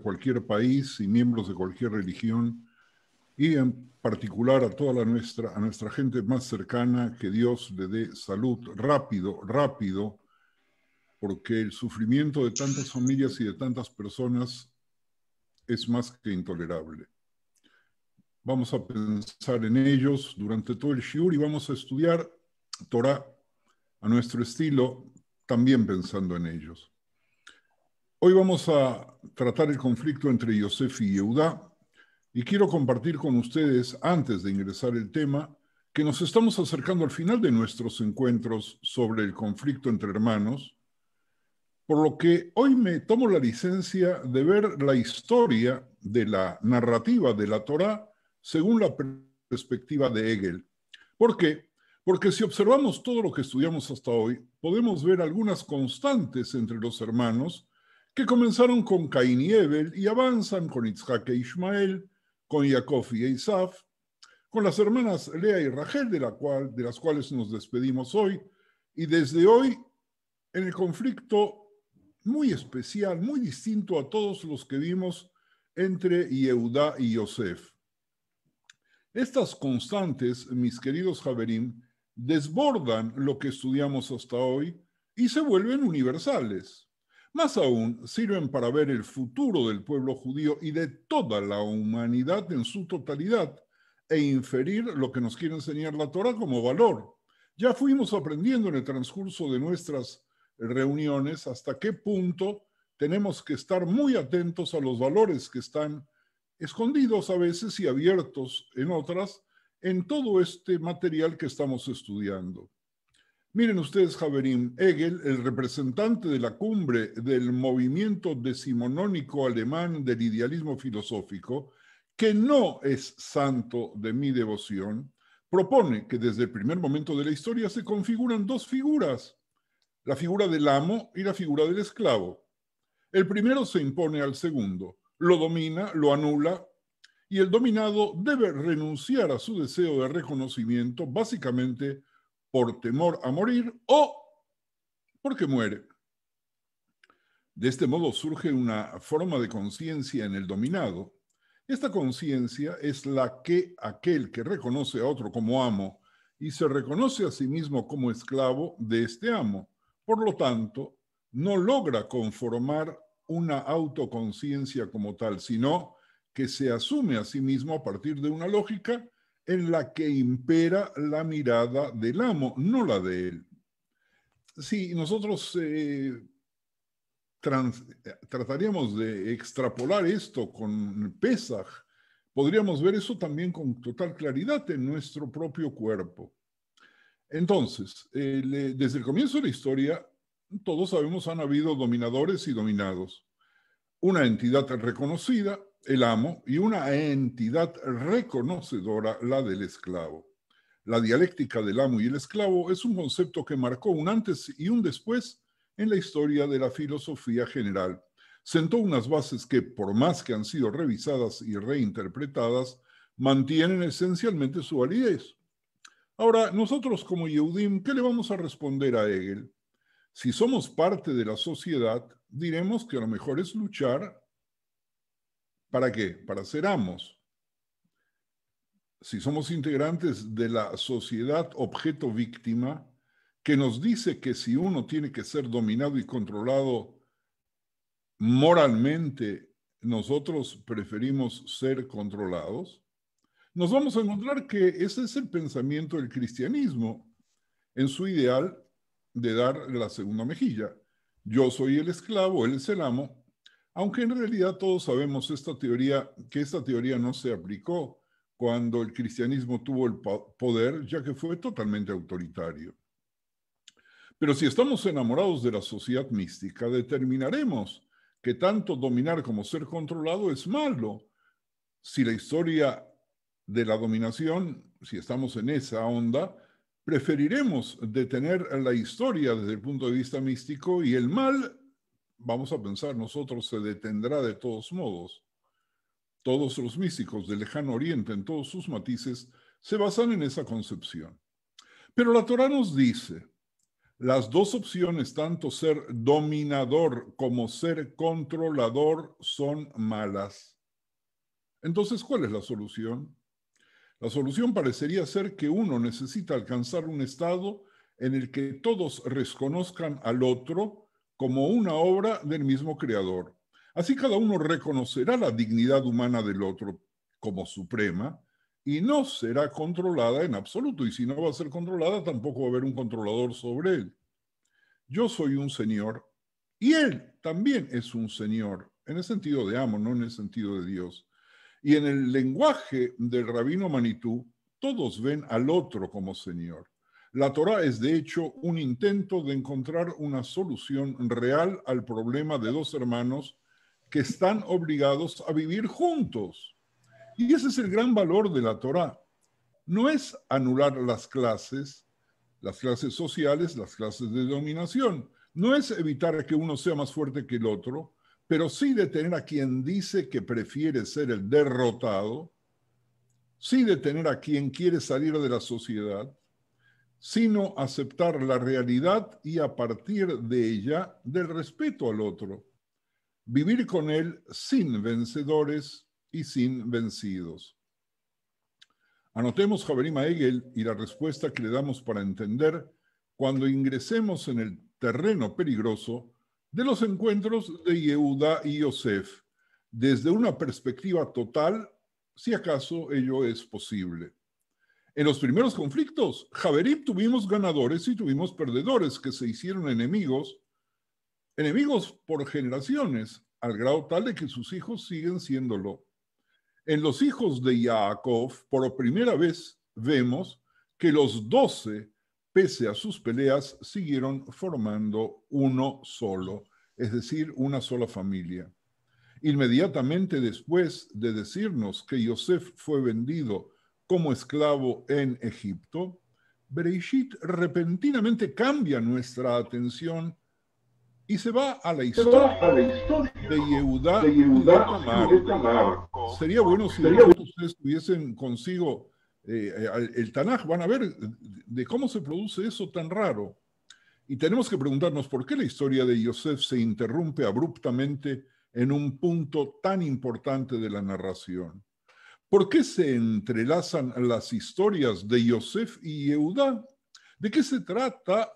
cualquier país y miembros de cualquier religión y en particular a toda la nuestra, a nuestra gente más cercana, que Dios le dé salud rápido, rápido, porque el sufrimiento de tantas familias y de tantas personas es más que intolerable. Vamos a pensar en ellos durante todo el Shiur y vamos a estudiar Torah a nuestro estilo, también pensando en ellos. Hoy vamos a tratar el conflicto entre Yosef y Yehudá y quiero compartir con ustedes, antes de ingresar el tema, que nos estamos acercando al final de nuestros encuentros sobre el conflicto entre hermanos, por lo que hoy me tomo la licencia de ver la historia de la narrativa de la Torá según la perspectiva de Hegel. ¿Por qué? Porque si observamos todo lo que estudiamos hasta hoy, podemos ver algunas constantes entre los hermanos, que comenzaron con Caín y Ebel y avanzan con Isaac e Ismael, con Jacob y Isaf, con las hermanas Lea y Rachel, de, de las cuales nos despedimos hoy, y desde hoy en el conflicto muy especial, muy distinto a todos los que vimos entre Yehudá y Yosef. Estas constantes, mis queridos Javerim, desbordan lo que estudiamos hasta hoy y se vuelven universales. Más aún, sirven para ver el futuro del pueblo judío y de toda la humanidad en su totalidad e inferir lo que nos quiere enseñar la Torah como valor. Ya fuimos aprendiendo en el transcurso de nuestras reuniones hasta qué punto tenemos que estar muy atentos a los valores que están escondidos a veces y abiertos en otras en todo este material que estamos estudiando. Miren ustedes, Javerim Hegel, el representante de la cumbre del movimiento decimonónico alemán del idealismo filosófico, que no es santo de mi devoción, propone que desde el primer momento de la historia se configuran dos figuras, la figura del amo y la figura del esclavo. El primero se impone al segundo, lo domina, lo anula, y el dominado debe renunciar a su deseo de reconocimiento básicamente por temor a morir o porque muere. De este modo surge una forma de conciencia en el dominado. Esta conciencia es la que aquel que reconoce a otro como amo y se reconoce a sí mismo como esclavo de este amo. Por lo tanto, no logra conformar una autoconciencia como tal, sino que se asume a sí mismo a partir de una lógica en la que impera la mirada del amo, no la de él. Si nosotros eh, trataríamos de extrapolar esto con Pesach, podríamos ver eso también con total claridad en nuestro propio cuerpo. Entonces, eh, desde el comienzo de la historia, todos sabemos han habido dominadores y dominados. Una entidad reconocida, el amo, y una entidad reconocedora, la del esclavo. La dialéctica del amo y el esclavo es un concepto que marcó un antes y un después en la historia de la filosofía general. Sentó unas bases que, por más que han sido revisadas y reinterpretadas, mantienen esencialmente su validez. Ahora, nosotros como Yehudim, ¿qué le vamos a responder a Hegel? Si somos parte de la sociedad, diremos que a lo mejor es luchar ¿Para qué? Para ser amos. Si somos integrantes de la sociedad objeto víctima, que nos dice que si uno tiene que ser dominado y controlado moralmente, nosotros preferimos ser controlados, nos vamos a encontrar que ese es el pensamiento del cristianismo en su ideal de dar la segunda mejilla. Yo soy el esclavo, él es el amo, aunque en realidad todos sabemos esta teoría, que esta teoría no se aplicó cuando el cristianismo tuvo el poder, ya que fue totalmente autoritario. Pero si estamos enamorados de la sociedad mística, determinaremos que tanto dominar como ser controlado es malo. Si la historia de la dominación, si estamos en esa onda, preferiremos detener la historia desde el punto de vista místico y el mal vamos a pensar nosotros, se detendrá de todos modos. Todos los místicos del lejano oriente en todos sus matices se basan en esa concepción. Pero la Torah nos dice, las dos opciones, tanto ser dominador como ser controlador, son malas. Entonces, ¿cuál es la solución? La solución parecería ser que uno necesita alcanzar un estado en el que todos reconozcan al otro como una obra del mismo creador. Así cada uno reconocerá la dignidad humana del otro como suprema y no será controlada en absoluto. Y si no va a ser controlada, tampoco va a haber un controlador sobre él. Yo soy un señor y él también es un señor, en el sentido de amo, no en el sentido de Dios. Y en el lenguaje del rabino Manitú, todos ven al otro como señor. La Torá es de hecho un intento de encontrar una solución real al problema de dos hermanos que están obligados a vivir juntos. Y ese es el gran valor de la Torá. No es anular las clases, las clases sociales, las clases de dominación. No es evitar que uno sea más fuerte que el otro, pero sí detener a quien dice que prefiere ser el derrotado, sí detener a quien quiere salir de la sociedad, sino aceptar la realidad y a partir de ella del respeto al otro. Vivir con él sin vencedores y sin vencidos. Anotemos Javerima Hegel y la respuesta que le damos para entender cuando ingresemos en el terreno peligroso de los encuentros de Yehuda y Yosef, desde una perspectiva total, si acaso ello es posible. En los primeros conflictos, Javerim tuvimos ganadores y tuvimos perdedores que se hicieron enemigos, enemigos por generaciones, al grado tal de que sus hijos siguen siéndolo. En los hijos de Yaakov, por primera vez, vemos que los doce, pese a sus peleas, siguieron formando uno solo, es decir, una sola familia. Inmediatamente después de decirnos que Yosef fue vendido como esclavo en Egipto, Bereshit repentinamente cambia nuestra atención y se va a la historia, de Yehudá, Sería bueno si ustedes tuviesen consigo eh, el Tanaj, van a ver de cómo se produce eso tan raro. Y tenemos que preguntarnos por qué la historia de Yosef se interrumpe abruptamente en un punto tan importante de la narración. ¿Por qué se entrelazan las historias de Yosef y Yehudá? ¿De qué se trata?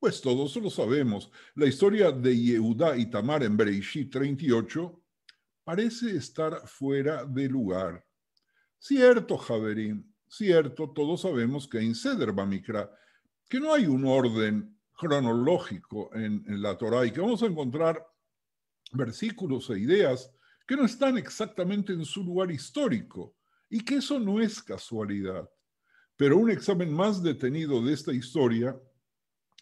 Pues todos lo sabemos. La historia de Yehudá y Tamar en Bereishit 38 parece estar fuera de lugar. Cierto, Javerín, cierto, todos sabemos que en Seder Bamikra, que no hay un orden cronológico en, la Torá y que vamos a encontrar versículos e ideas que no están exactamente en su lugar histórico y que eso no es casualidad. Pero un examen más detenido de esta historia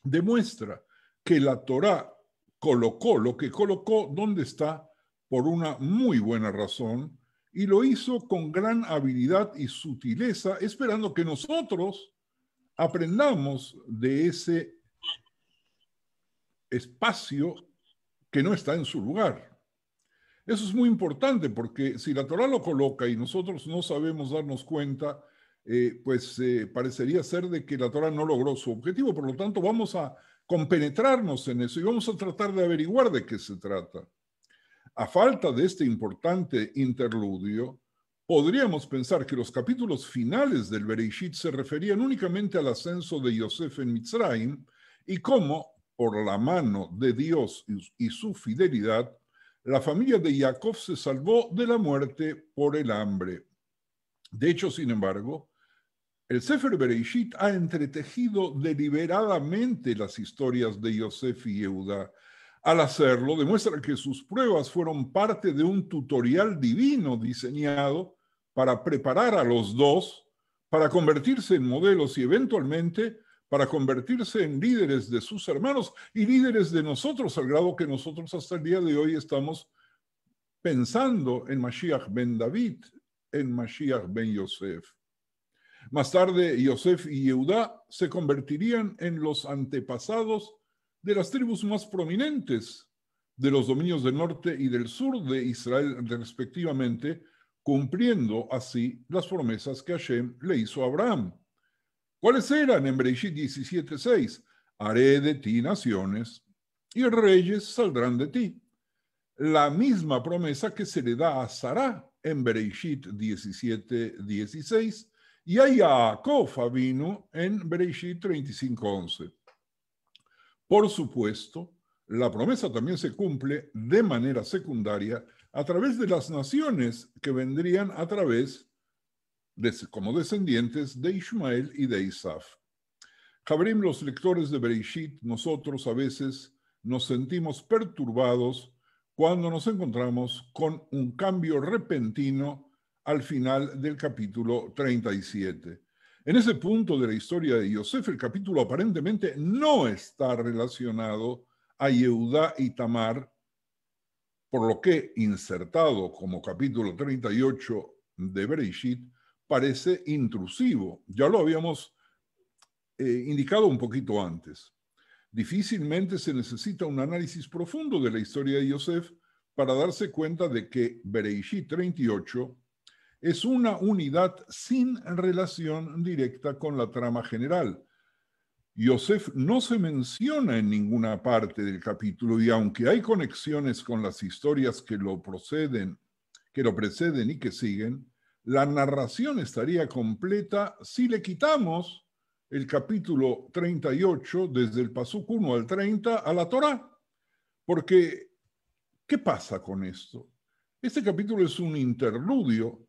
demuestra que la Torá colocó lo que colocó donde está por una muy buena razón y lo hizo con gran habilidad y sutileza, esperando que nosotros aprendamos de ese espacio que no está en su lugar. Eso es muy importante porque si la Torah lo coloca y nosotros no sabemos darnos cuenta, eh, pues eh, parecería ser de que la Torah no logró su objetivo. Por lo tanto, vamos a compenetrarnos en eso y vamos a tratar de averiguar de qué se trata. A falta de este importante interludio, podríamos pensar que los capítulos finales del Bereshit se referían únicamente al ascenso de Yosef en Mitzrayim y cómo, por la mano de Dios y su fidelidad, la familia de Jacob se salvó de la muerte por el hambre. De hecho, sin embargo, el Sefer Bereishit ha entretejido deliberadamente las historias de Yosef y Euda. Al hacerlo, demuestra que sus pruebas fueron parte de un tutorial divino diseñado para preparar a los dos para convertirse en modelos y eventualmente para convertirse en líderes de sus hermanos y líderes de nosotros, al grado que nosotros hasta el día de hoy estamos pensando en Mashiach ben David, en Mashiach ben Yosef. Más tarde, Yosef y Yehudá se convertirían en los antepasados de las tribus más prominentes de los dominios del norte y del sur de Israel, respectivamente, cumpliendo así las promesas que Hashem le hizo a Abraham ¿Cuáles eran? En Bereshit 17:6, haré de ti naciones y reyes saldrán de ti. La misma promesa que se le da a Sará en Bereshit 17:16 y a Jacob vino en Bereshit 35:11. Por supuesto, la promesa también se cumple de manera secundaria a través de las naciones que vendrían a través de como descendientes de Ishmael y de Isaf. Jabrim, los lectores de Bereshit, nosotros a veces nos sentimos perturbados cuando nos encontramos con un cambio repentino al final del capítulo 37. En ese punto de la historia de Yosef, el capítulo aparentemente no está relacionado a Yehudá y Tamar, por lo que, insertado como capítulo 38 de Bereshit, parece intrusivo. Ya lo habíamos eh, indicado un poquito antes. Difícilmente se necesita un análisis profundo de la historia de Yosef para darse cuenta de que Bereishi 38 es una unidad sin relación directa con la trama general. Yosef no se menciona en ninguna parte del capítulo y aunque hay conexiones con las historias que lo que lo preceden y que siguen, la narración estaría completa si le quitamos el capítulo 38, desde el Pasuk 1 al 30, a la Torá. Porque, ¿qué pasa con esto? Este capítulo es un interludio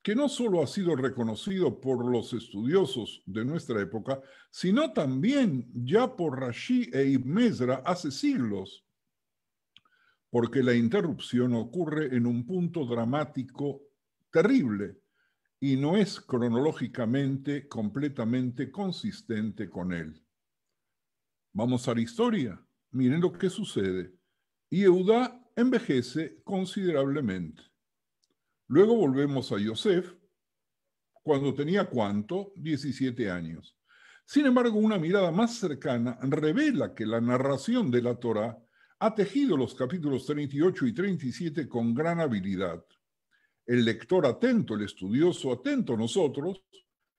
que no solo ha sido reconocido por los estudiosos de nuestra época, sino también ya por Rashi e Ibn Ezra hace siglos, porque la interrupción ocurre en un punto dramático terrible y no es cronológicamente completamente consistente con él. Vamos a la historia. Miren lo que sucede. Y Eudá envejece considerablemente. Luego volvemos a Yosef, cuando tenía cuánto? 17 años. Sin embargo, una mirada más cercana revela que la narración de la Torá ha tejido los capítulos 38 y 37 con gran habilidad el lector atento, el estudioso atento, nosotros,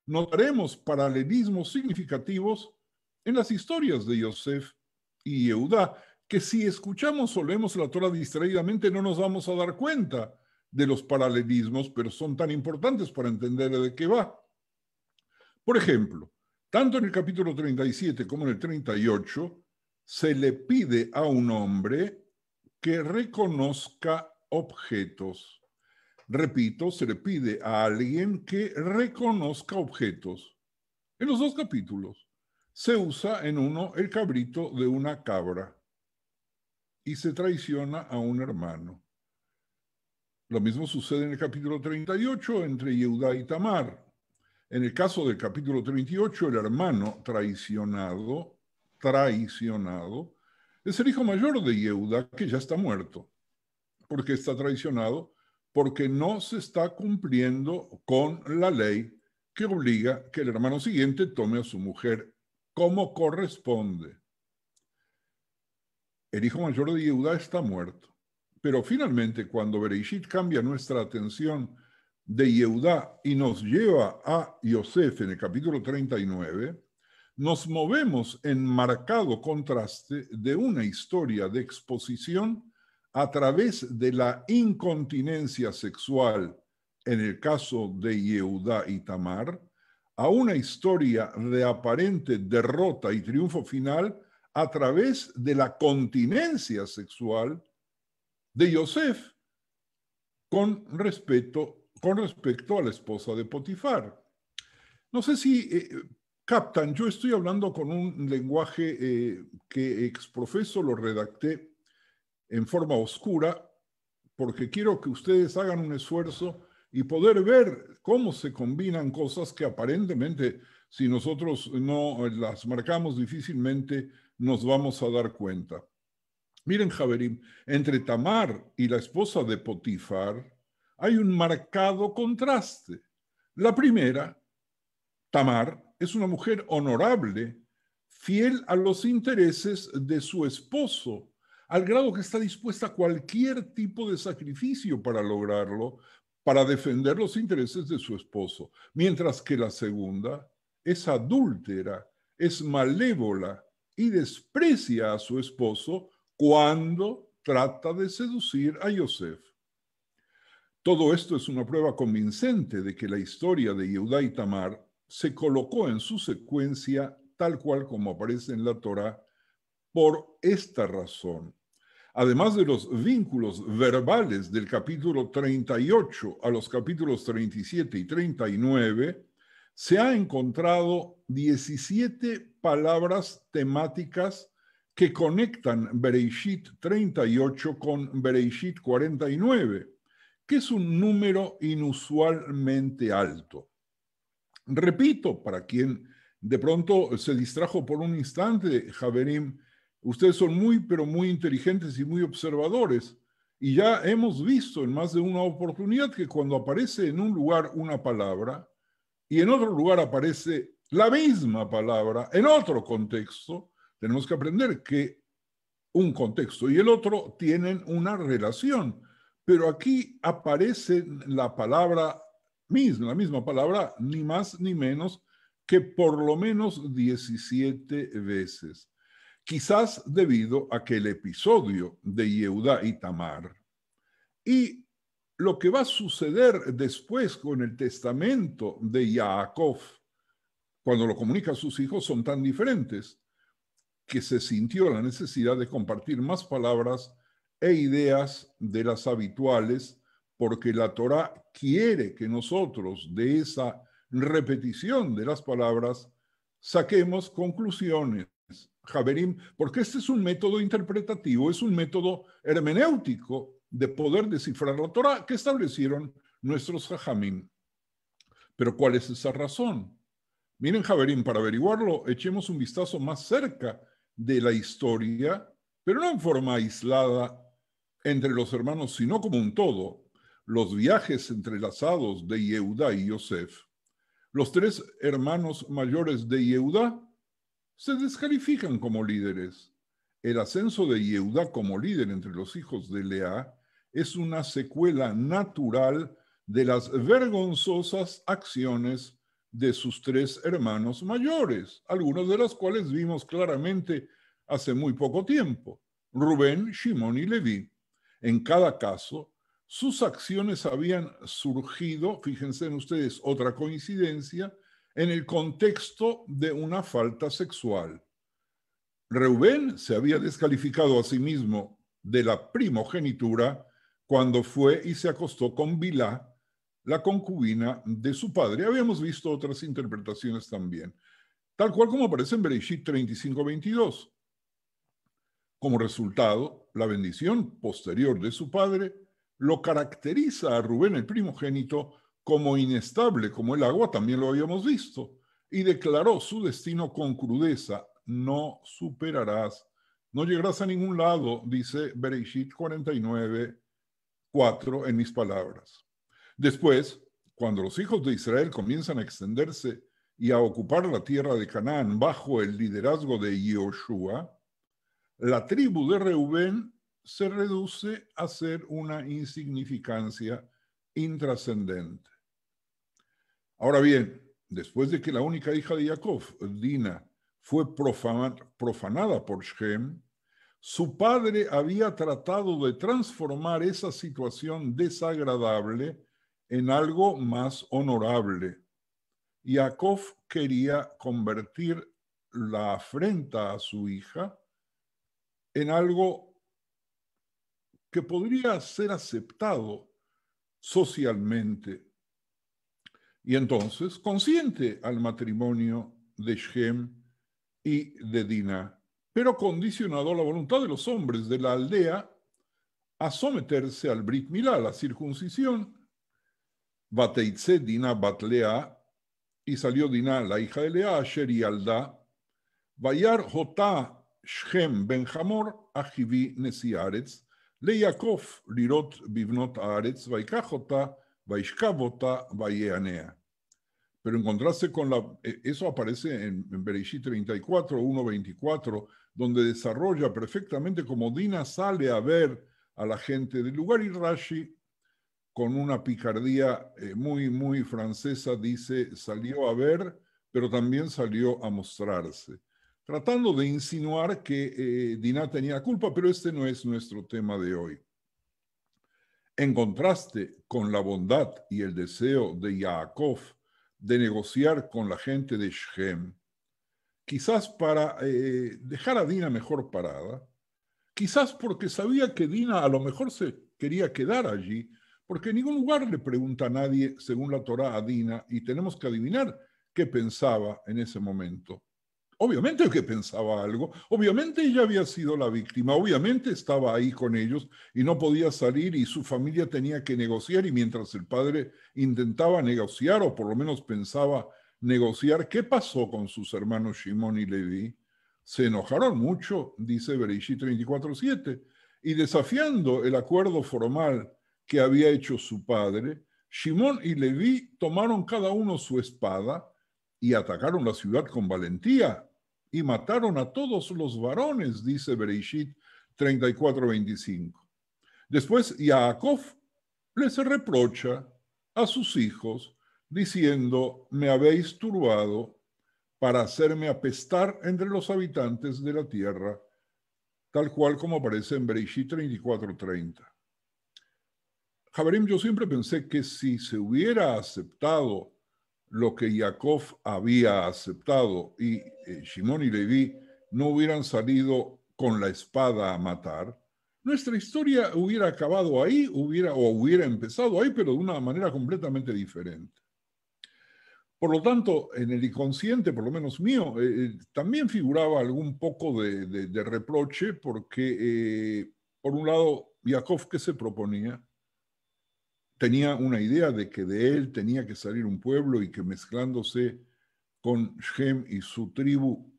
notaremos paralelismos significativos en las historias de Yosef y Yehudá, que si escuchamos o leemos la Torah distraídamente no nos vamos a dar cuenta de los paralelismos, pero son tan importantes para entender de qué va. Por ejemplo, tanto en el capítulo 37 como en el 38, se le pide a un hombre que reconozca objetos. Repito, se le pide a alguien que reconozca objetos. En los dos capítulos se usa en uno el cabrito de una cabra y se traiciona a un hermano. Lo mismo sucede en el capítulo 38 entre Yeudá y Tamar. En el caso del capítulo 38, el hermano traicionado, traicionado, es el hijo mayor de Yehuda que ya está muerto, porque está traicionado porque no se está cumpliendo con la ley que obliga que el hermano siguiente tome a su mujer como corresponde. El hijo mayor de Yehudá está muerto. Pero finalmente, cuando Bereishit cambia nuestra atención de Yehudá y nos lleva a Yosef en el capítulo 39, nos movemos en marcado contraste de una historia de exposición a través de la incontinencia sexual, en el caso de Yehudá y Tamar, a una historia de aparente derrota y triunfo final a través de la continencia sexual de Yosef con respecto, con respecto a la esposa de Potifar. No sé si eh, captan, yo estoy hablando con un lenguaje eh, que exprofeso lo redacté en forma oscura porque quiero que ustedes hagan un esfuerzo y poder ver cómo se combinan cosas que aparentemente si nosotros no las marcamos difícilmente nos vamos a dar cuenta. Miren, Javerim, entre Tamar y la esposa de Potifar hay un marcado contraste. La primera, Tamar, es una mujer honorable, fiel a los intereses de su esposo, al grado que está dispuesta a cualquier tipo de sacrificio para lograrlo, para defender los intereses de su esposo, mientras que la segunda es adúltera, es malévola y desprecia a su esposo cuando trata de seducir a Yosef. Todo esto es una prueba convincente de que la historia de Judá y Tamar se colocó en su secuencia tal cual como aparece en la Torah por esta razón además de los vínculos verbales del capítulo 38 a los capítulos 37 y 39, se ha encontrado 17 palabras temáticas que conectan Bereshit 38 con Bereshit 49, que es un número inusualmente alto. Repito, para quien de pronto se distrajo por un instante, Javerim, Ustedes son muy, pero muy inteligentes y muy observadores. Y ya hemos visto en más de una oportunidad que cuando aparece en un lugar una palabra y en otro lugar aparece la misma palabra en otro contexto, tenemos que aprender que un contexto y el otro tienen una relación. Pero aquí aparece la palabra misma, la misma palabra, ni más ni menos que por lo menos 17 veces quizás debido a aquel episodio de Yehudá y Tamar y lo que va a suceder después con el testamento de Yaakov, cuando lo comunica a sus hijos, son tan diferentes que se sintió la necesidad de compartir más palabras e ideas de las habituales, porque la Torá quiere que nosotros de esa repetición de las palabras saquemos conclusiones Javerim, porque este es un método interpretativo, es un método hermenéutico de poder descifrar la Torah que establecieron nuestros Jajamim. Pero ¿cuál es esa razón? Miren, Javerim, para averiguarlo, echemos un vistazo más cerca de la historia, pero no en forma aislada entre los hermanos, sino como un todo. Los viajes entrelazados de Yehuda y Yosef. Los tres hermanos mayores de Yehuda se descalifican como líderes. El ascenso de Yeuda como líder entre los hijos de Lea es una secuela natural de las vergonzosas acciones de sus tres hermanos mayores, algunos de los cuales vimos claramente hace muy poco tiempo, Rubén, Shimon y Leví. En cada caso, sus acciones habían surgido, fíjense en ustedes, otra coincidencia, en el contexto de una falta sexual. Reubén se había descalificado a sí mismo de la primogenitura cuando fue y se acostó con Bilá, la concubina de su padre. Habíamos visto otras interpretaciones también, tal cual como aparece en Bereshit 35:22. Como resultado, la bendición posterior de su padre lo caracteriza a Rubén el primogénito como inestable como el agua, también lo habíamos visto, y declaró su destino con crudeza, no superarás, no llegarás a ningún lado, dice Bereishit 49, 4 en mis palabras. Después, cuando los hijos de Israel comienzan a extenderse y a ocupar la tierra de Canaán bajo el liderazgo de Yoshua, la tribu de Reubén se reduce a ser una insignificancia intrascendente. Ahora bien, después de que la única hija de Jacob, Dina, fue profanada por Shem, su padre había tratado de transformar esa situación desagradable en algo más honorable. Jacob quería convertir la afrenta a su hija en algo que podría ser aceptado socialmente. Y entonces consiente al matrimonio de Shem y de Dina, pero condicionado a la voluntad de los hombres de la aldea a someterse al Brit Milá, la circuncisión. Bateitze Dina Batlea, y salió Dina, la hija de Lea, Asher y Alda, Bayar Jotá Shem Ben ליעקב Lirot, בבנות הארץ, ויקח אותה, וישכב Pero en contraste con la, e, eso aparece en, en 34, 1.24, donde desarrolla perfectamente como Dina sale a ver a la gente del lugar y Rashi, con una picardía eh, muy, muy francesa, dice, salió a ver, pero también salió a mostrarse tratando de insinuar que eh, Dina tenía culpa, pero este no es nuestro tema de hoy. En contraste con la bondad y el deseo de Yaakov de negociar con la gente de Shem, quizás para eh, dejar a Dina mejor parada, quizás porque sabía que Dina a lo mejor se quería quedar allí, porque en ningún lugar le pregunta a nadie, según la Torá, a Dina, y tenemos que adivinar qué pensaba en ese momento. Obviamente que pensaba algo, obviamente ella había sido la víctima, obviamente estaba ahí con ellos y no podía salir y su familia tenía que negociar y mientras el padre intentaba negociar o por lo menos pensaba negociar, ¿qué pasó con sus hermanos Shimon y Levi? Se enojaron mucho, dice Bereishit 34.7, y desafiando el acuerdo formal que había hecho su padre, Simón y Levi tomaron cada uno su espada y atacaron la ciudad con valentía, y mataron a todos los varones, dice Bereshit 34:25. Después Yaakov les reprocha a sus hijos diciendo, me habéis turbado para hacerme apestar entre los habitantes de la tierra, tal cual como aparece en Bereshit 34:30. Haberim, yo siempre pensé que si se hubiera aceptado lo que Jacob había aceptado y eh, Simón y Leví no hubieran salido con la espada a matar, nuestra historia hubiera acabado ahí, hubiera o hubiera empezado ahí, pero de una manera completamente diferente. Por lo tanto, en el inconsciente, por lo menos mío, eh, eh, también figuraba algún poco de, reproche porque, por un lado, Yakov, ¿qué se proponía? tenía una idea de que de él tenía que salir un pueblo y que mezclándose con Shem y su tribu,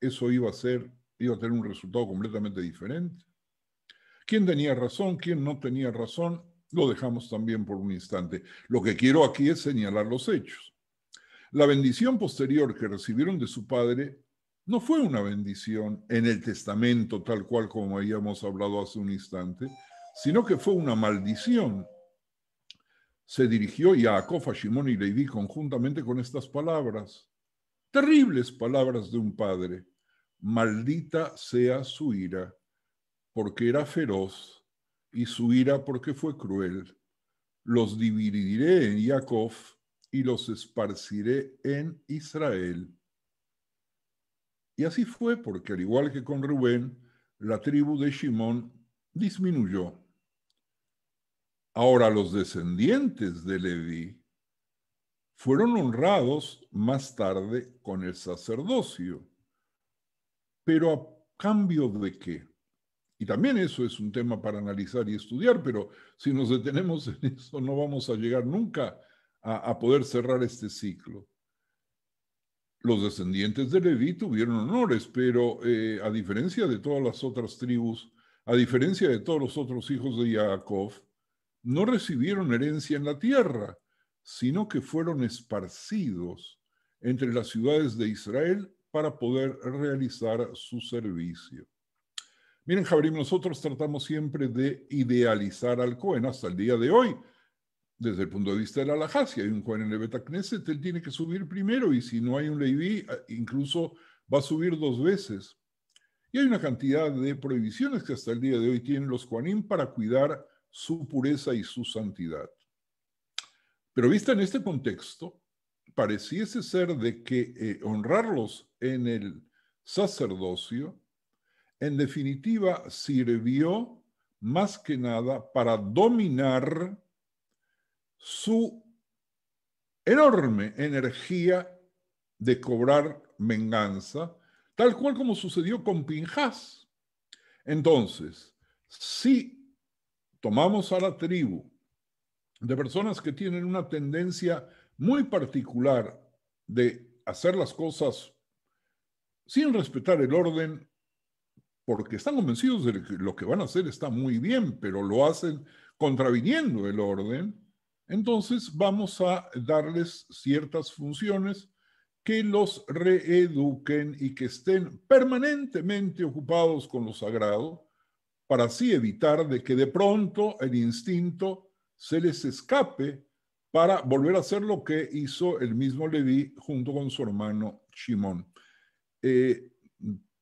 eso iba a ser, iba a tener un resultado completamente diferente. ¿Quién tenía razón? ¿Quién no tenía razón? Lo dejamos también por un instante. Lo que quiero aquí es señalar los hechos. La bendición posterior que recibieron de su padre no fue una bendición en el testamento tal cual como habíamos hablado hace un instante, sino que fue una maldición se dirigió Jacob a Shimon y le di conjuntamente con estas palabras, terribles palabras de un padre, maldita sea su ira, porque era feroz, y su ira porque fue cruel. Los dividiré en Jacob y los esparciré en Israel. Y así fue porque al igual que con Rubén, la tribu de Shimón disminuyó Ahora los descendientes de Levi fueron honrados más tarde con el sacerdocio. Pero a cambio de qué? Y también eso es un tema para analizar y estudiar, pero si nos detenemos en eso no vamos a llegar nunca a, poder cerrar este ciclo. Los descendientes de Levi tuvieron honores, pero eh, a diferencia de todas las otras tribus, a diferencia de todos los otros hijos de Jacob, no recibieron herencia en la tierra, sino que fueron esparcidos entre las ciudades de Israel para poder realizar su servicio. Miren, Javier, nosotros tratamos siempre de idealizar al Cohen hasta el día de hoy. Desde el punto de vista de la Lajasia, hay un Cohen en el Betacneset, él tiene que subir primero y si no hay un Leví, incluso va a subir dos veces. Y hay una cantidad de prohibiciones que hasta el día de hoy tienen los Cohenín para cuidar su pureza y su santidad. Pero vista en este contexto, pareciese ser de que eh, honrarlos en el sacerdocio, en definitiva, sirvió más que nada para dominar su enorme energía de cobrar venganza, tal cual como sucedió con Pinjas. Entonces, si tomamos a la tribu de personas que tienen una tendencia muy particular de hacer las cosas sin respetar el orden, porque están convencidos de que lo que van a hacer está muy bien, pero lo hacen contraviniendo el orden, entonces vamos a darles ciertas funciones que los reeduquen y que estén permanentemente ocupados con lo sagrado, para así evitar de que de pronto el instinto se les escape para volver a hacer lo que hizo el mismo Levi junto con su hermano Simón. Eh,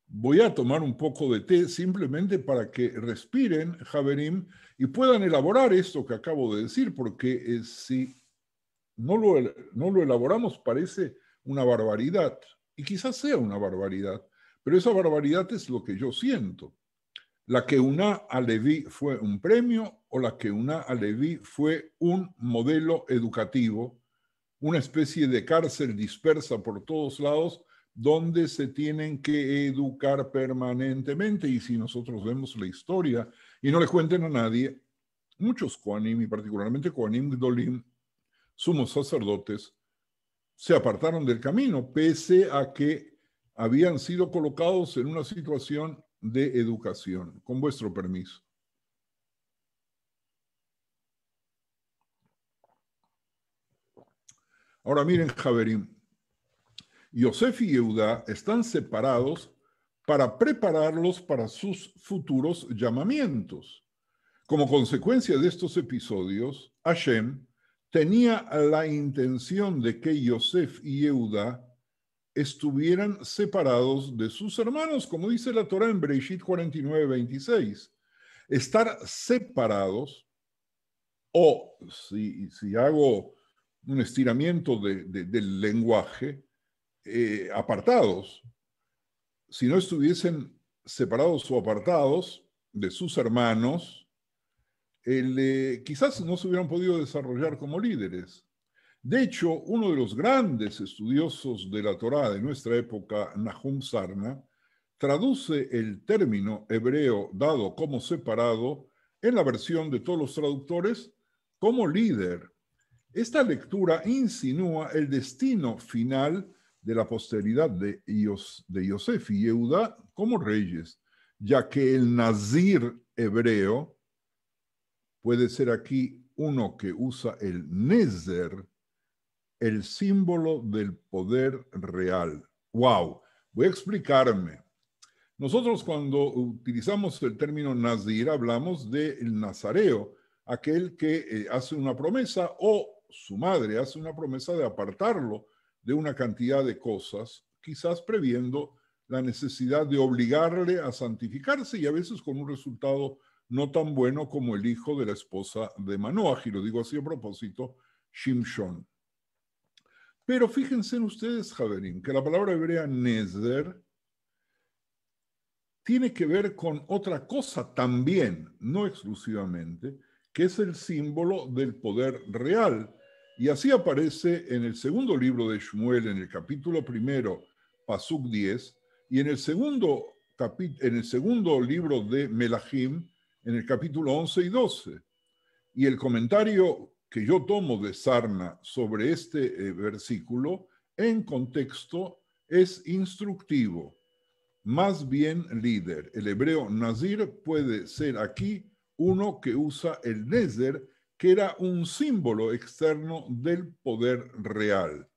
voy a tomar un poco de té simplemente para que respiren, Javerim, y puedan elaborar esto que acabo de decir, porque eh, si no lo, no lo elaboramos parece una barbaridad, y quizás sea una barbaridad, pero esa barbaridad es lo que yo siento la que una Alevi fue un premio o la que una Alevi fue un modelo educativo, una especie de cárcel dispersa por todos lados donde se tienen que educar permanentemente. Y si nosotros vemos la historia y no le cuenten a nadie, muchos Koanim, y particularmente Koanim Gdolim, sumos sacerdotes, se apartaron del camino, pese a que habían sido colocados en una situación de Educación. Con vuestro permiso. Ahora miren, Javerín. Yosef y Euda están separados para prepararlos para sus futuros llamamientos. Como consecuencia de estos episodios, Hashem tenía la intención de que Yosef y Euda estuvieran separados de sus hermanos, como dice la Torah en B'reishit 49, 26. Estar separados, o si, hago un estiramiento del lenguaje, eh, apartados, si no estuviesen separados o apartados de sus hermanos, eh, quizás no se hubieran podido desarrollar como líderes. De hecho, uno de los grandes estudiosos de la Torá de nuestra época, Nahum Sarna, traduce el término hebreo dado como separado en la versión de todos los traductores como líder. Esta lectura insinúa el destino final de la posteridad de, de Yosef y Yehuda como reyes, ya que el nazir hebreo puede ser aquí uno que usa el nezer el símbolo del poder real. ¡Wow! Voy a explicarme. Nosotros cuando utilizamos el término nazir hablamos del nazareo, aquel que eh, hace una promesa o su madre hace una promesa de apartarlo de una cantidad de cosas, quizás previendo la necesidad de obligarle a santificarse y a veces con un resultado no tan bueno como el hijo de la esposa de Manoah, y lo digo así a propósito, Shimshon. Pero fíjense ustedes, Javerín, que la palabra hebrea nesder tiene que ver con otra cosa también, no exclusivamente, que es el símbolo del poder real. Y así aparece en el segundo libro de Shmuel, en el capítulo primero, Pasuk 10, y en el segundo, en el segundo libro de Melahim, en el capítulo 11 y 12. Y el comentario que yo tomo de Sarna sobre este eh, versículo en contexto es instructivo, más bien líder. El hebreo nazir puede ser aquí uno que usa el nezer, que era un símbolo externo del poder real.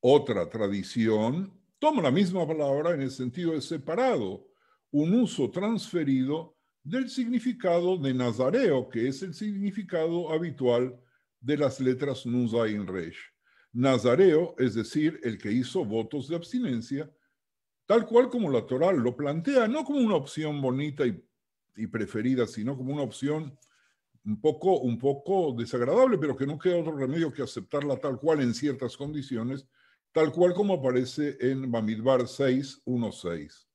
Otra tradición toma la misma palabra en el sentido de separado, un uso transferido del significado de Nazareo, que es el significado habitual de las letras In Resh. Nazareo, es decir, el que hizo votos de abstinencia, tal cual como la Torá lo plantea, no como una opción bonita y, preferida, sino como una opción un poco, un poco desagradable, pero que no queda otro remedio que aceptarla tal cual en ciertas condiciones, tal cual como aparece en Bamidbar 6.1.6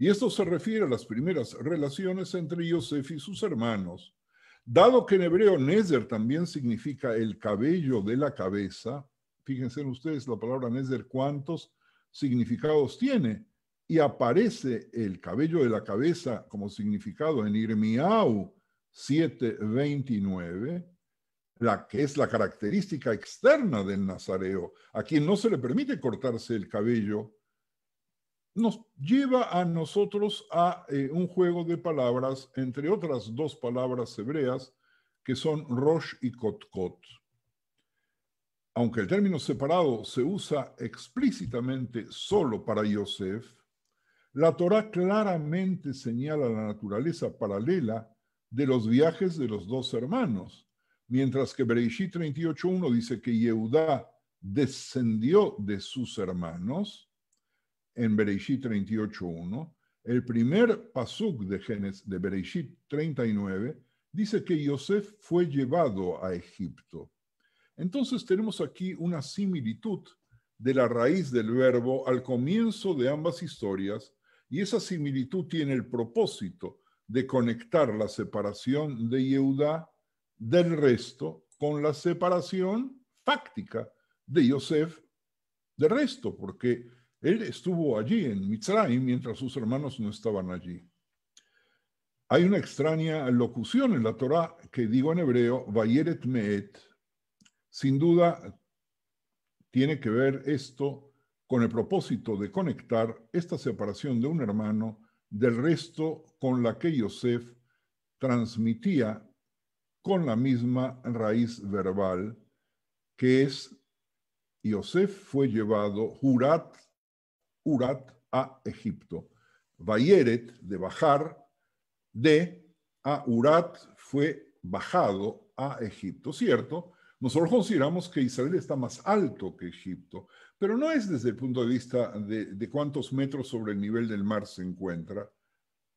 y esto se refiere a las primeras relaciones entre Yosef y sus hermanos. Dado que en hebreo Nezer también significa el cabello de la cabeza, fíjense ustedes la palabra Nezer cuántos significados tiene, y aparece el cabello de la cabeza como significado en Irmiau 7:29, la que es la característica externa del nazareo, a quien no se le permite cortarse el cabello nos lleva a nosotros a eh, un juego de palabras, entre otras dos palabras hebreas, que son Rosh y Kotkot. Aunque el término separado se usa explícitamente solo para Yosef, la Torá claramente señala la naturaleza paralela de los viajes de los dos hermanos, mientras que Bereshit 38.1 dice que Yehudá descendió de sus hermanos, en Bereshit 38.1, el primer pasuk de Genes de 39 dice que Yosef fue llevado a Egipto. Entonces tenemos aquí una similitud de la raíz del verbo al comienzo de ambas historias y esa similitud tiene el propósito de conectar la separación de Yehudá del resto con la separación fáctica de Yosef del resto, porque él estuvo allí en Mitzrayim mientras sus hermanos no estaban allí. Hay una extraña locución en la Torá que digo en hebreo, Vayeret Meet. Sin duda tiene que ver esto con el propósito de conectar esta separación de un hermano del resto con la que Yosef transmitía con la misma raíz verbal, que es Yosef fue llevado, Jurat Urat a Egipto. Bayeret de bajar de a Urat fue bajado a Egipto, ¿cierto? Nosotros consideramos que Israel está más alto que Egipto, pero no es desde el punto de vista de, cuántos metros sobre el nivel del mar se encuentra,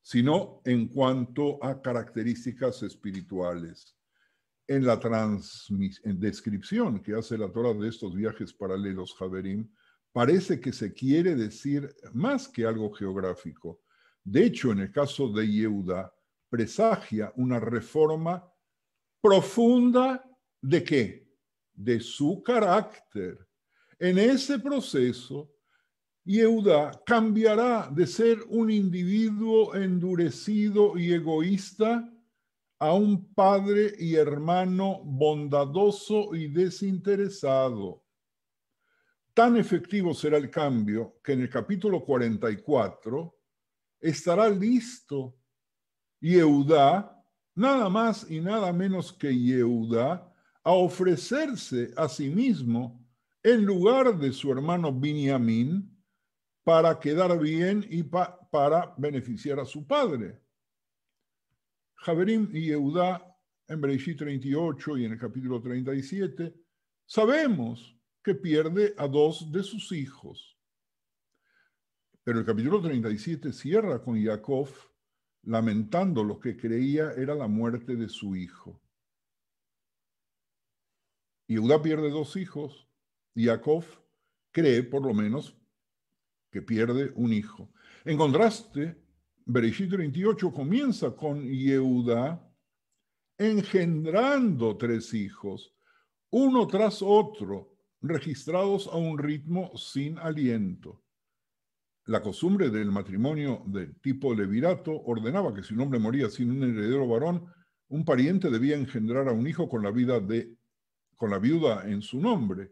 sino en cuanto a características espirituales. En la transmis descripción que hace la Torah de estos viajes paralelos, Javerim, parece que se quiere decir más que algo geográfico. De hecho, en el caso de Yehuda, presagia una reforma profunda de qué? De su carácter. En ese proceso, Yehuda cambiará de ser un individuo endurecido y egoísta a un padre y hermano bondadoso y desinteresado Tan efectivo será el cambio que en el capítulo 44 estará listo Yehudá, nada más y nada menos que Yehudá, a ofrecerse a sí mismo en lugar de su hermano Binyamin para quedar bien y para beneficiar a su padre. Javerim y Yehudá en Bereshit 38 y en el capítulo 37 sabemos que pierde a dos de sus hijos. Pero el capítulo 37 cierra con Jacob lamentando lo que creía era la muerte de su hijo. yuda pierde dos hijos cree por lo menos que pierde un hijo. En contraste, Bereshit 38 comienza con Yehuda engendrando tres hijos, uno tras otro, registrados a un ritmo sin aliento. La costumbre del matrimonio del tipo levirato ordenaba que si un hombre moría sin un heredero varón, un pariente debía engendrar a un hijo con la, vida de, con la viuda en su nombre,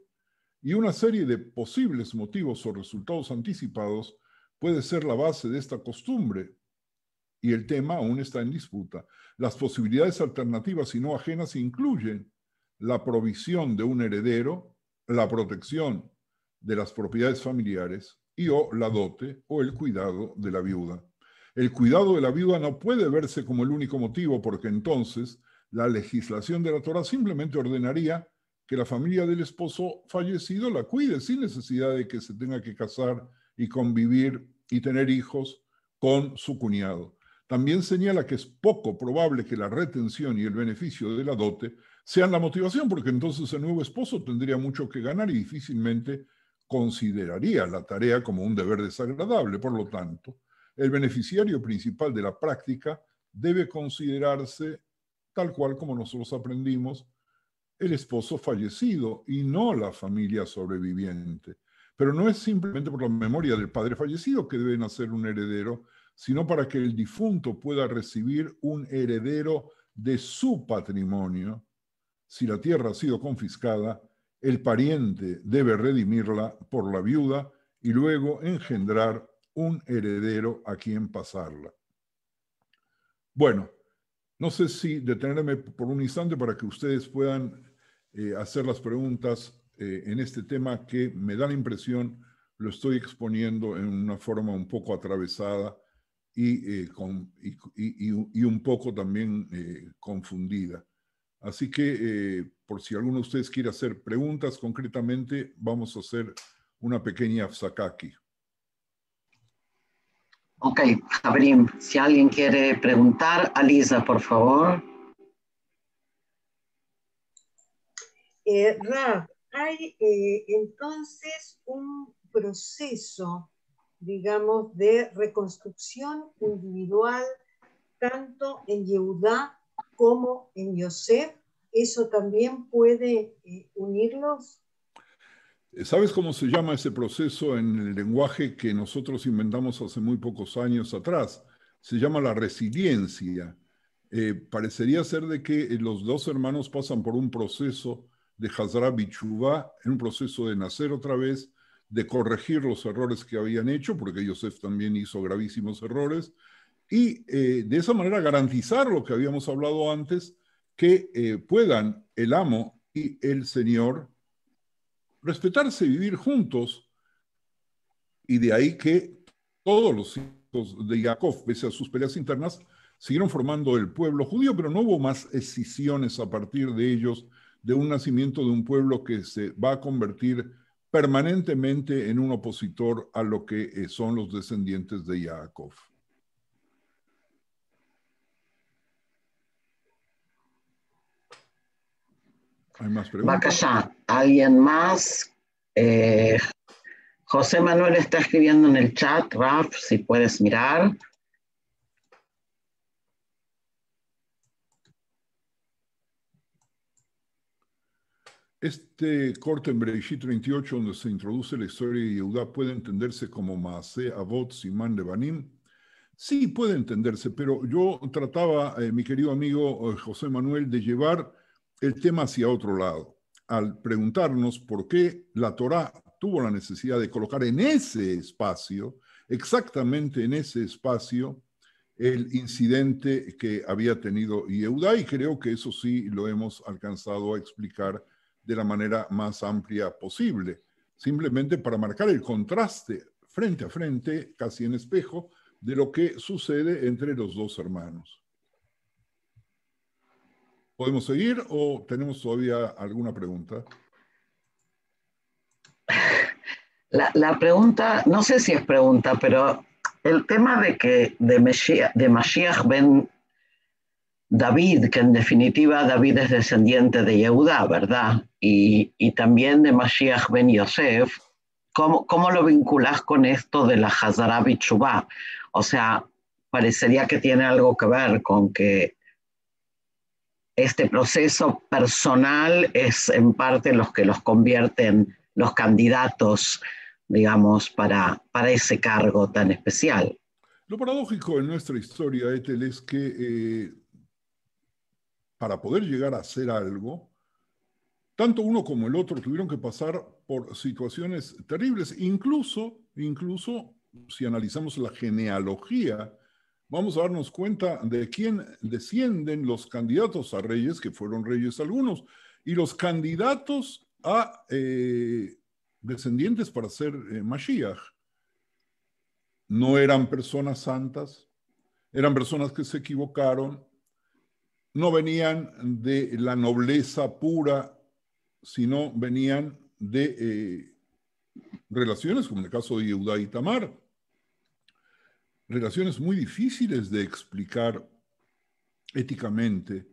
y una serie de posibles motivos o resultados anticipados puede ser la base de esta costumbre, y el tema aún está en disputa. Las posibilidades alternativas y no ajenas incluyen la provisión de un heredero, la protección de las propiedades familiares y o la dote o el cuidado de la viuda. El cuidado de la viuda no puede verse como el único motivo porque entonces la legislación de la Torah simplemente ordenaría que la familia del esposo fallecido la cuide sin necesidad de que se tenga que casar y convivir y tener hijos con su cuñado. También señala que es poco probable que la retención y el beneficio de la dote sean la motivación, porque entonces el nuevo esposo tendría mucho que ganar y difícilmente consideraría la tarea como un deber desagradable. Por lo tanto, el beneficiario principal de la práctica debe considerarse, tal cual como nosotros aprendimos, el esposo fallecido y no la familia sobreviviente. Pero no es simplemente por la memoria del padre fallecido que deben hacer un heredero, sino para que el difunto pueda recibir un heredero de su patrimonio si la tierra ha sido confiscada, el pariente debe redimirla por la viuda y luego engendrar un heredero a quien pasarla. Bueno, no sé si detenerme por un instante para que ustedes puedan eh, hacer las preguntas eh, en este tema que me da la impresión lo estoy exponiendo en una forma un poco atravesada y, eh, con, y un poco también confundida. Así que, eh, por si alguno de ustedes quiere hacer preguntas concretamente, vamos a hacer una pequeña aquí. Ok, Javrim, si alguien quiere preguntar, Alisa, por favor. Eh, Ra, hay eh, entonces un proceso, digamos, de reconstrucción individual, tanto en Yehudá cómo en Yosef eso también puede unirnos? Eh, unirlos? Eh, ¿Sabes cómo se llama ese proceso en el lenguaje que nosotros inventamos hace muy pocos años atrás? Se llama la resiliencia. Eh, parecería ser de que los dos hermanos pasan por un proceso de Hazra Bichuvá, un proceso de nacer otra vez, de corregir los errores que habían hecho, porque Yosef también hizo gravísimos errores, y eh, de esa manera garantizar lo que habíamos hablado antes, que eh, puedan el amo y el señor respetarse y vivir juntos, y de ahí que todos los hijos de Jacob, pese a sus peleas internas, siguieron formando el pueblo judío, pero no hubo más escisiones a partir de ellos, de un nacimiento de un pueblo que se va a convertir permanentemente en un opositor a lo que eh, son los descendientes de Jacob. Hay más preguntas. ¿alguien más? Eh, José Manuel está escribiendo en el chat, Raf, si puedes mirar. Este corte en Bereshit 38, donde se introduce la historia de Yehudá, puede entenderse como Maase, Avot, Simán, Lebanim. Sí, puede entenderse, pero yo trataba, eh, mi querido amigo eh, José Manuel, de llevar el tema hacia otro lado, al preguntarnos por qué la Torá tuvo la necesidad de colocar en ese espacio, exactamente en ese espacio, el incidente que había tenido Yehuda, y creo que eso sí lo hemos alcanzado a explicar de la manera más amplia posible, simplemente para marcar el contraste frente a frente, casi en espejo, de lo que sucede entre los dos hermanos. ¿Podemos seguir o tenemos todavía alguna pregunta? La, pregunta, no sé si es pregunta, pero el tema de que de Mashiach, de ben David, que en definitiva David es descendiente de Yehudá, ¿verdad? Y, también de Mashiach ben Yosef, ¿cómo, ¿cómo, lo vinculas con esto de la y Chubá? O sea, parecería que tiene algo que ver con que este proceso personal es en parte los que los convierten los candidatos, digamos, para, para ese cargo tan especial. Lo paradójico en nuestra historia, Ethel, es que eh, para poder llegar a hacer algo, tanto uno como el otro tuvieron que pasar por situaciones terribles, incluso, incluso si analizamos la genealogía vamos a darnos cuenta de quién descienden los candidatos a reyes, que fueron reyes algunos, y los candidatos a eh, descendientes para ser eh, Mashiach. No eran personas santas, eran personas que se equivocaron, no venían de la nobleza pura, sino venían de eh, relaciones, como en el caso de Yehudá y Tamar relaciones muy difíciles de explicar éticamente,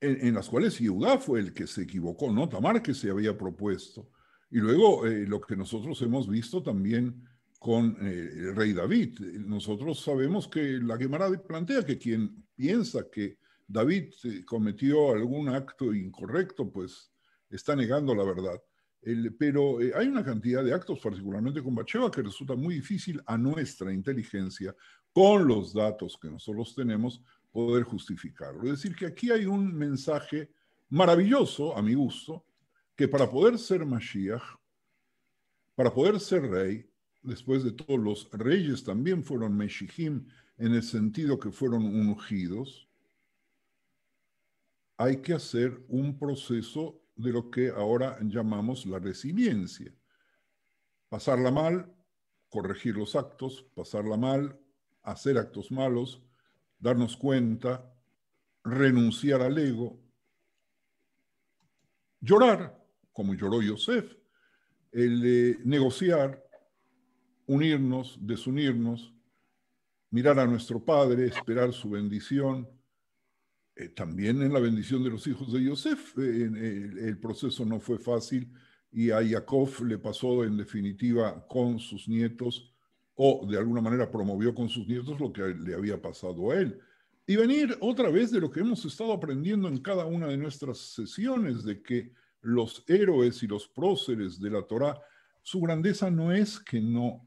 en, las cuales Yehudá fue el que se equivocó, no Tamar que se había propuesto. Y luego eh, lo que nosotros hemos visto también con eh, el rey David. Nosotros sabemos que la Gemara plantea que quien piensa que David eh, cometió algún acto incorrecto, pues está negando la verdad pero eh, hay una cantidad de actos, particularmente con Bacheva, que resulta muy difícil a nuestra inteligencia, con los datos que nosotros tenemos, poder justificarlo. Es decir, que aquí hay un mensaje maravilloso, a mi gusto, que para poder ser Mashiach, para poder ser rey, después de todos los reyes también fueron Meshihim en el sentido que fueron ungidos, hay que hacer un proceso de lo que ahora llamamos la resiliencia. Pasarla mal, corregir los actos, pasarla mal, hacer actos malos, darnos cuenta, renunciar al ego, llorar, como lloró Yosef, el negociar, unirnos, desunirnos, mirar a nuestro Padre, esperar su bendición, eh, también en la bendición de los hijos de Yosef, eh, eh, el, proceso no fue fácil y a Yaakov le pasó en definitiva con sus nietos o de alguna manera promovió con sus nietos lo que le había pasado a él. Y venir otra vez de lo que hemos estado aprendiendo en cada una de nuestras sesiones, de que los héroes y los próceres de la Torah, su grandeza no es que no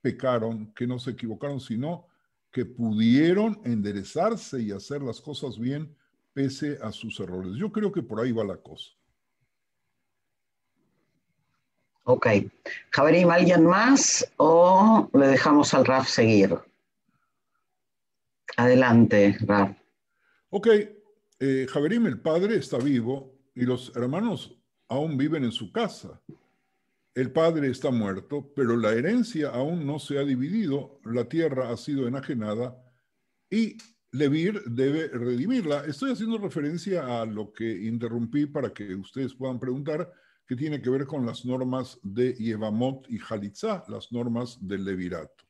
pecaron, que no se equivocaron, sino que pudieron enderezarse y hacer las cosas bien pese a sus errores. Yo creo que por ahí va la cosa. Ok. Javerim, ¿alguien más o le dejamos al Raf seguir? Adelante, Raf. Ok. Eh, Javerim, el padre, está vivo y los hermanos aún viven en su casa. El padre está muerto, pero la herencia aún no se ha dividido, la tierra ha sido enajenada y Levir debe redimirla. Estoy haciendo referencia a lo que interrumpí para que ustedes puedan preguntar, que tiene que ver con las normas de Yevamot y Halitzá, las normas del Levirato.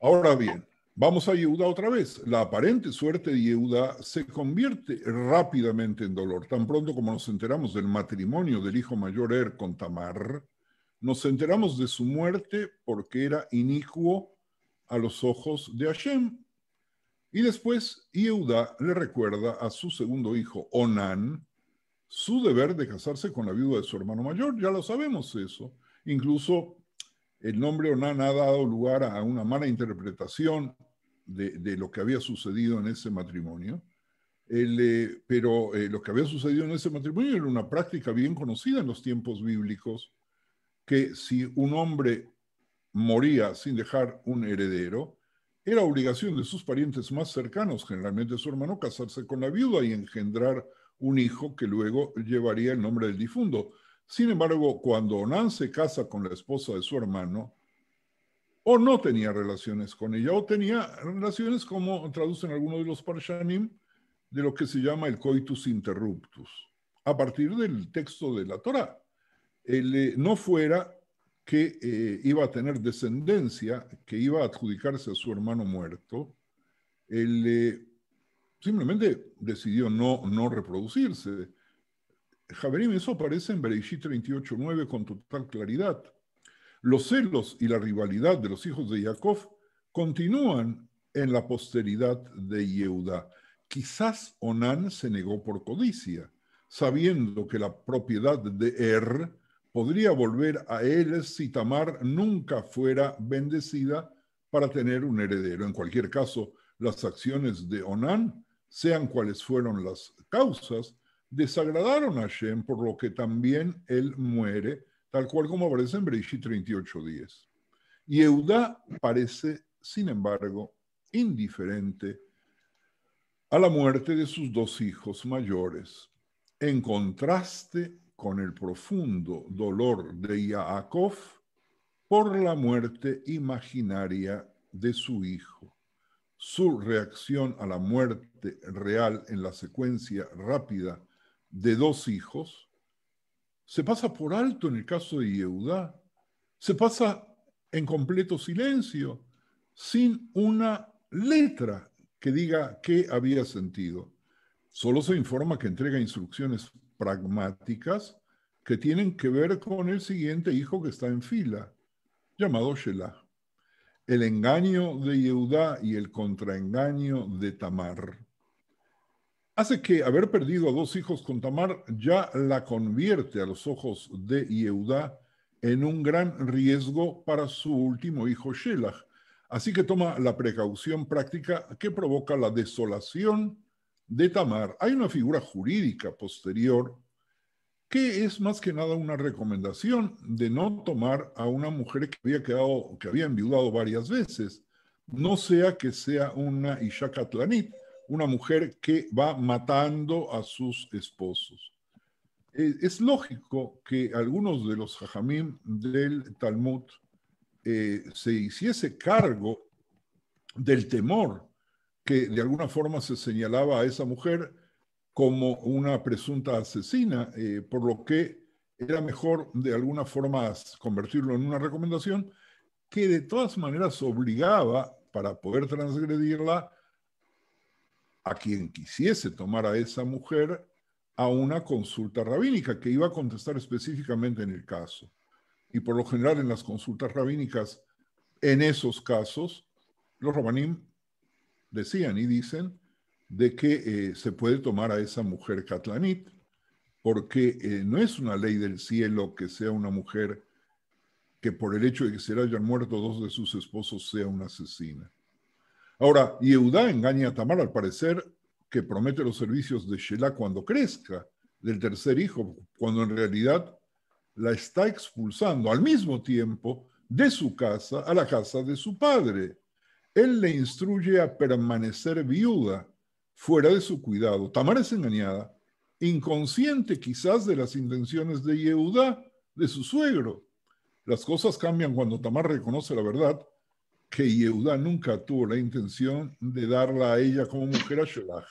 Ahora bien, Vamos a Yehuda otra vez. La aparente suerte de Yehuda se convierte rápidamente en dolor. Tan pronto como nos enteramos del matrimonio del hijo mayor Er con Tamar, nos enteramos de su muerte porque era inicuo a los ojos de Hashem. Y después Yehuda le recuerda a su segundo hijo, Onán, su deber de casarse con la viuda de su hermano mayor. Ya lo sabemos eso. Incluso el nombre Onan ha dado lugar a una mala interpretación de, lo que había sucedido en ese matrimonio. Eh, pero eh, lo que había sucedido en ese matrimonio era una práctica bien conocida en los tiempos bíblicos, que si un hombre moría sin dejar un heredero, era obligación de sus parientes más cercanos, generalmente su hermano, casarse con la viuda y engendrar un hijo que luego llevaría el nombre del difunto. Sin embargo, cuando Onán se casa con la esposa de su hermano, o no tenía relaciones con ella, o tenía relaciones como traducen algunos de los Parshanim, de lo que se llama el coitus interruptus, a partir del texto de la Torah. Eh, no fuera que eh, iba a tener descendencia, que iba a adjudicarse a su hermano muerto, él eh, simplemente decidió no, no reproducirse. Javerim, eso aparece en Bereshit 28.9 con total claridad. Los celos y la rivalidad de los hijos de Jacob continúan en la posteridad de Yehuda. Quizás Onán se negó por codicia, sabiendo que la propiedad de Er podría volver a él si Tamar nunca fuera bendecida para tener un heredero. En cualquier caso, las acciones de Onán, sean cuales fueron las causas, desagradaron a Shem, por lo que también él muere, tal cual como aparece en Bereshit 38.10. Y parece, sin embargo, indiferente a la muerte de sus dos hijos mayores, en contraste con el profundo dolor de Yaakov por la muerte imaginaria de su hijo. Su reacción a la muerte real en la secuencia rápida de dos hijos, se pasa por alto en el caso de Yehudá, se pasa en completo silencio, sin una letra que diga qué había sentido. Solo se informa que entrega instrucciones pragmáticas que tienen que ver con el siguiente hijo que está en fila, llamado Shelah. El engaño de Yehudá y el contraengaño de Tamar hace que haber perdido a dos hijos con Tamar ya la convierte a los ojos de Yehudá en un gran riesgo para su último hijo Shelah. Así que toma la precaución práctica que provoca la desolación de Tamar. Hay una figura jurídica posterior que es más que nada una recomendación de no tomar a una mujer que había quedado, que había enviudado varias veces, no sea que sea una Ishakatlanit, una mujer que va matando a sus esposos. Eh, es lógico que algunos de los jajamim del Talmud eh, se hiciese cargo del temor que de alguna forma se señalaba a esa mujer como una presunta asesina, eh, por lo que era mejor de alguna forma convertirlo en una recomendación que de todas maneras obligaba, para poder transgredirla, a quien quisiese tomar a esa mujer a una consulta rabínica que iba a contestar específicamente en el caso. Y por lo general en las consultas rabínicas, en esos casos, los rabanim decían y dicen de que eh, se puede tomar a esa mujer catlanit, porque eh, no es una ley del cielo que sea una mujer que por el hecho de que se le hayan muerto dos de sus esposos sea una asesina. Ahora, Yehudá engaña a Tamar al parecer que promete los servicios de Shelah cuando crezca, del tercer hijo, cuando en realidad la está expulsando al mismo tiempo de su casa a la casa de su padre. Él le instruye a permanecer viuda fuera de su cuidado. Tamar es engañada, inconsciente quizás de las intenciones de Yehudá, de su suegro. Las cosas cambian cuando Tamar reconoce la verdad que Yehuda nunca tuvo la intención de darla a ella como mujer a Shelah.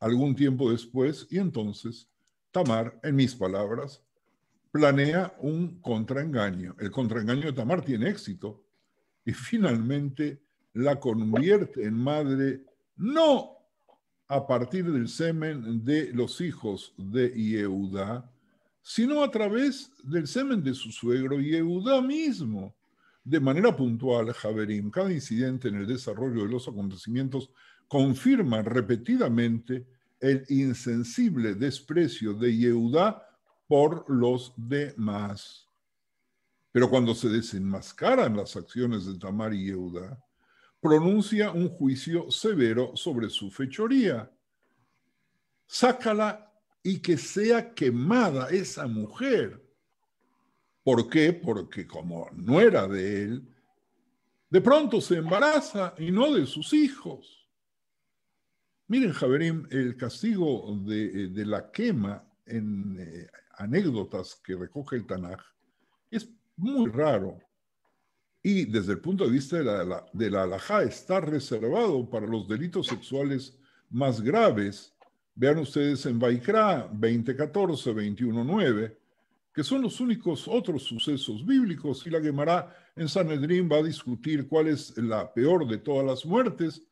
Algún tiempo después, y entonces, Tamar, en mis palabras, planea un contraengaño. El contraengaño de Tamar tiene éxito y finalmente la convierte en madre no a partir del semen de los hijos de Yehuda, sino a través del semen de su suegro Yehuda mismo. De manera puntual, Javerim, cada incidente en el desarrollo de los acontecimientos confirma repetidamente el insensible desprecio de Yehudá por los demás. Pero cuando se desenmascaran las acciones de Tamar y Yehudá, pronuncia un juicio severo sobre su fechoría. Sácala y que sea quemada esa mujer. ¿Por qué? Porque como no era de él, de pronto se embaraza y no de sus hijos. Miren, Javerim, el castigo de, eh, la quema en eh, anécdotas que recoge el Tanaj es muy raro. Y desde el punto de vista de la, de alajá está reservado para los delitos sexuales más graves. Vean ustedes en Baikra 2014, 21.9 que son los únicos otros sucesos bíblicos, y la Gemara en Sanedrín va a discutir cuál es la peor de todas las muertes,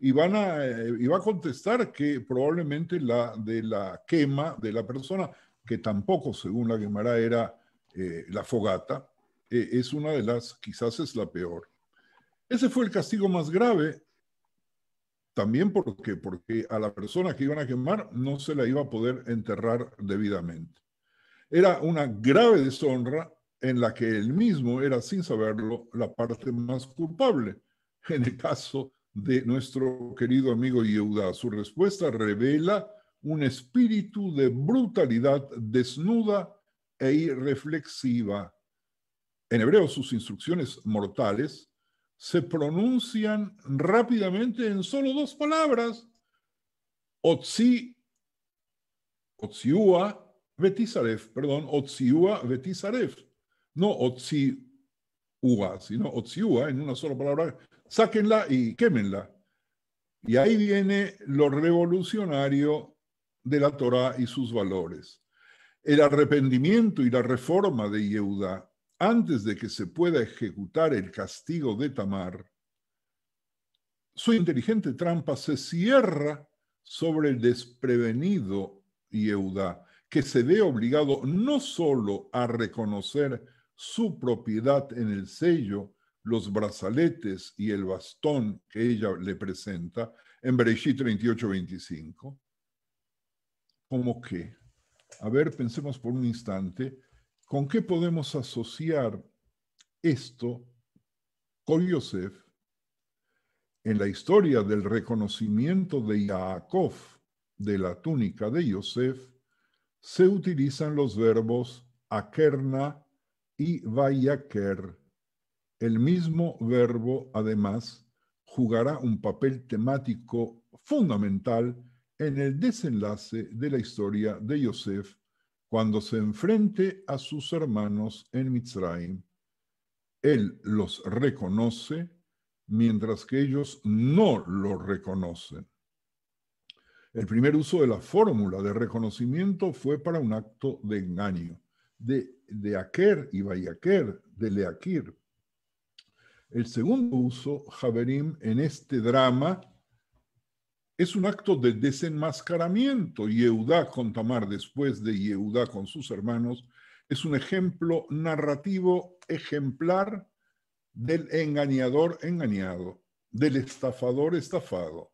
y, a, eh, va a contestar que probablemente la de la quema de la persona, que tampoco según la Gemara era eh, la fogata, eh, es una de las, quizás es la peor. Ese fue el castigo más grave, también porque, porque a la persona que iban a quemar no se la iba a poder enterrar debidamente. Era una grave deshonra en la que él mismo era, sin saberlo, la parte más culpable. En el caso de nuestro querido amigo Yehuda, su respuesta revela un espíritu de brutalidad desnuda e irreflexiva. En hebreo, sus instrucciones mortales se pronuncian rápidamente en solo dos palabras, Otzi, Otziua Betisaref, perdón, Otsiua, Betisaref. No Otziúa, sino Otziúa en una sola palabra. Sáquenla y quémenla. Y ahí viene lo revolucionario de la Torá y sus valores. El arrepentimiento y la reforma de Yehuda, antes de que se pueda ejecutar el castigo de Tamar, su inteligente trampa se cierra sobre el desprevenido Yehuda que se ve obligado no solo a reconocer su propiedad en el sello, los brazaletes y el bastón que ella le presenta en Bereshit 38-25, como que, a ver, pensemos por un instante, ¿con qué podemos asociar esto con Yosef en la historia del reconocimiento de Yaakov de la túnica de Yosef? se utilizan los verbos akerna y vayaker. El mismo verbo, además, jugará un papel temático fundamental en el desenlace de la historia de Yosef cuando se enfrente a sus hermanos en Mitzrayim. Él los reconoce mientras que ellos no lo reconocen. El primer uso de la fórmula de reconocimiento fue para un acto de engaño, de, de Aker y vayaquer, de Leakir. El segundo uso, Javerim, en este drama es un acto de desenmascaramiento. Yehudá con Tamar después de Yehudá con sus hermanos es un ejemplo narrativo ejemplar del engañador engañado, del estafador estafado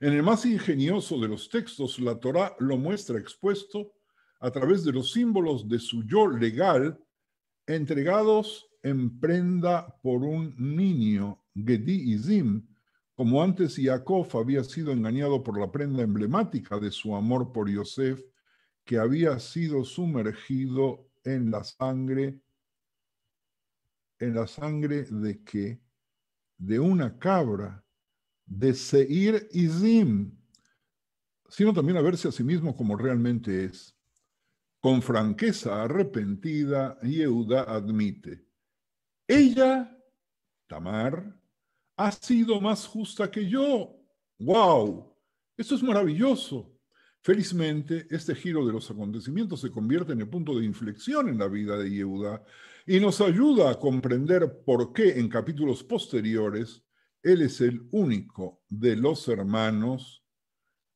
en el más ingenioso de los textos, la Torá lo muestra expuesto a través de los símbolos de su yo legal entregados en prenda por un niño, Gedi Zim, como antes Jacob había sido engañado por la prenda emblemática de su amor por Yosef, que había sido sumergido en la sangre, en la sangre de que De una cabra de Seir Zim, sino también a verse a sí mismo como realmente es. Con franqueza arrepentida, Yehuda admite, ella, Tamar, ha sido más justa que yo. ¡Wow! Esto es maravilloso. Felizmente, este giro de los acontecimientos se convierte en el punto de inflexión en la vida de Yehuda y nos ayuda a comprender por qué en capítulos posteriores él es el único de los hermanos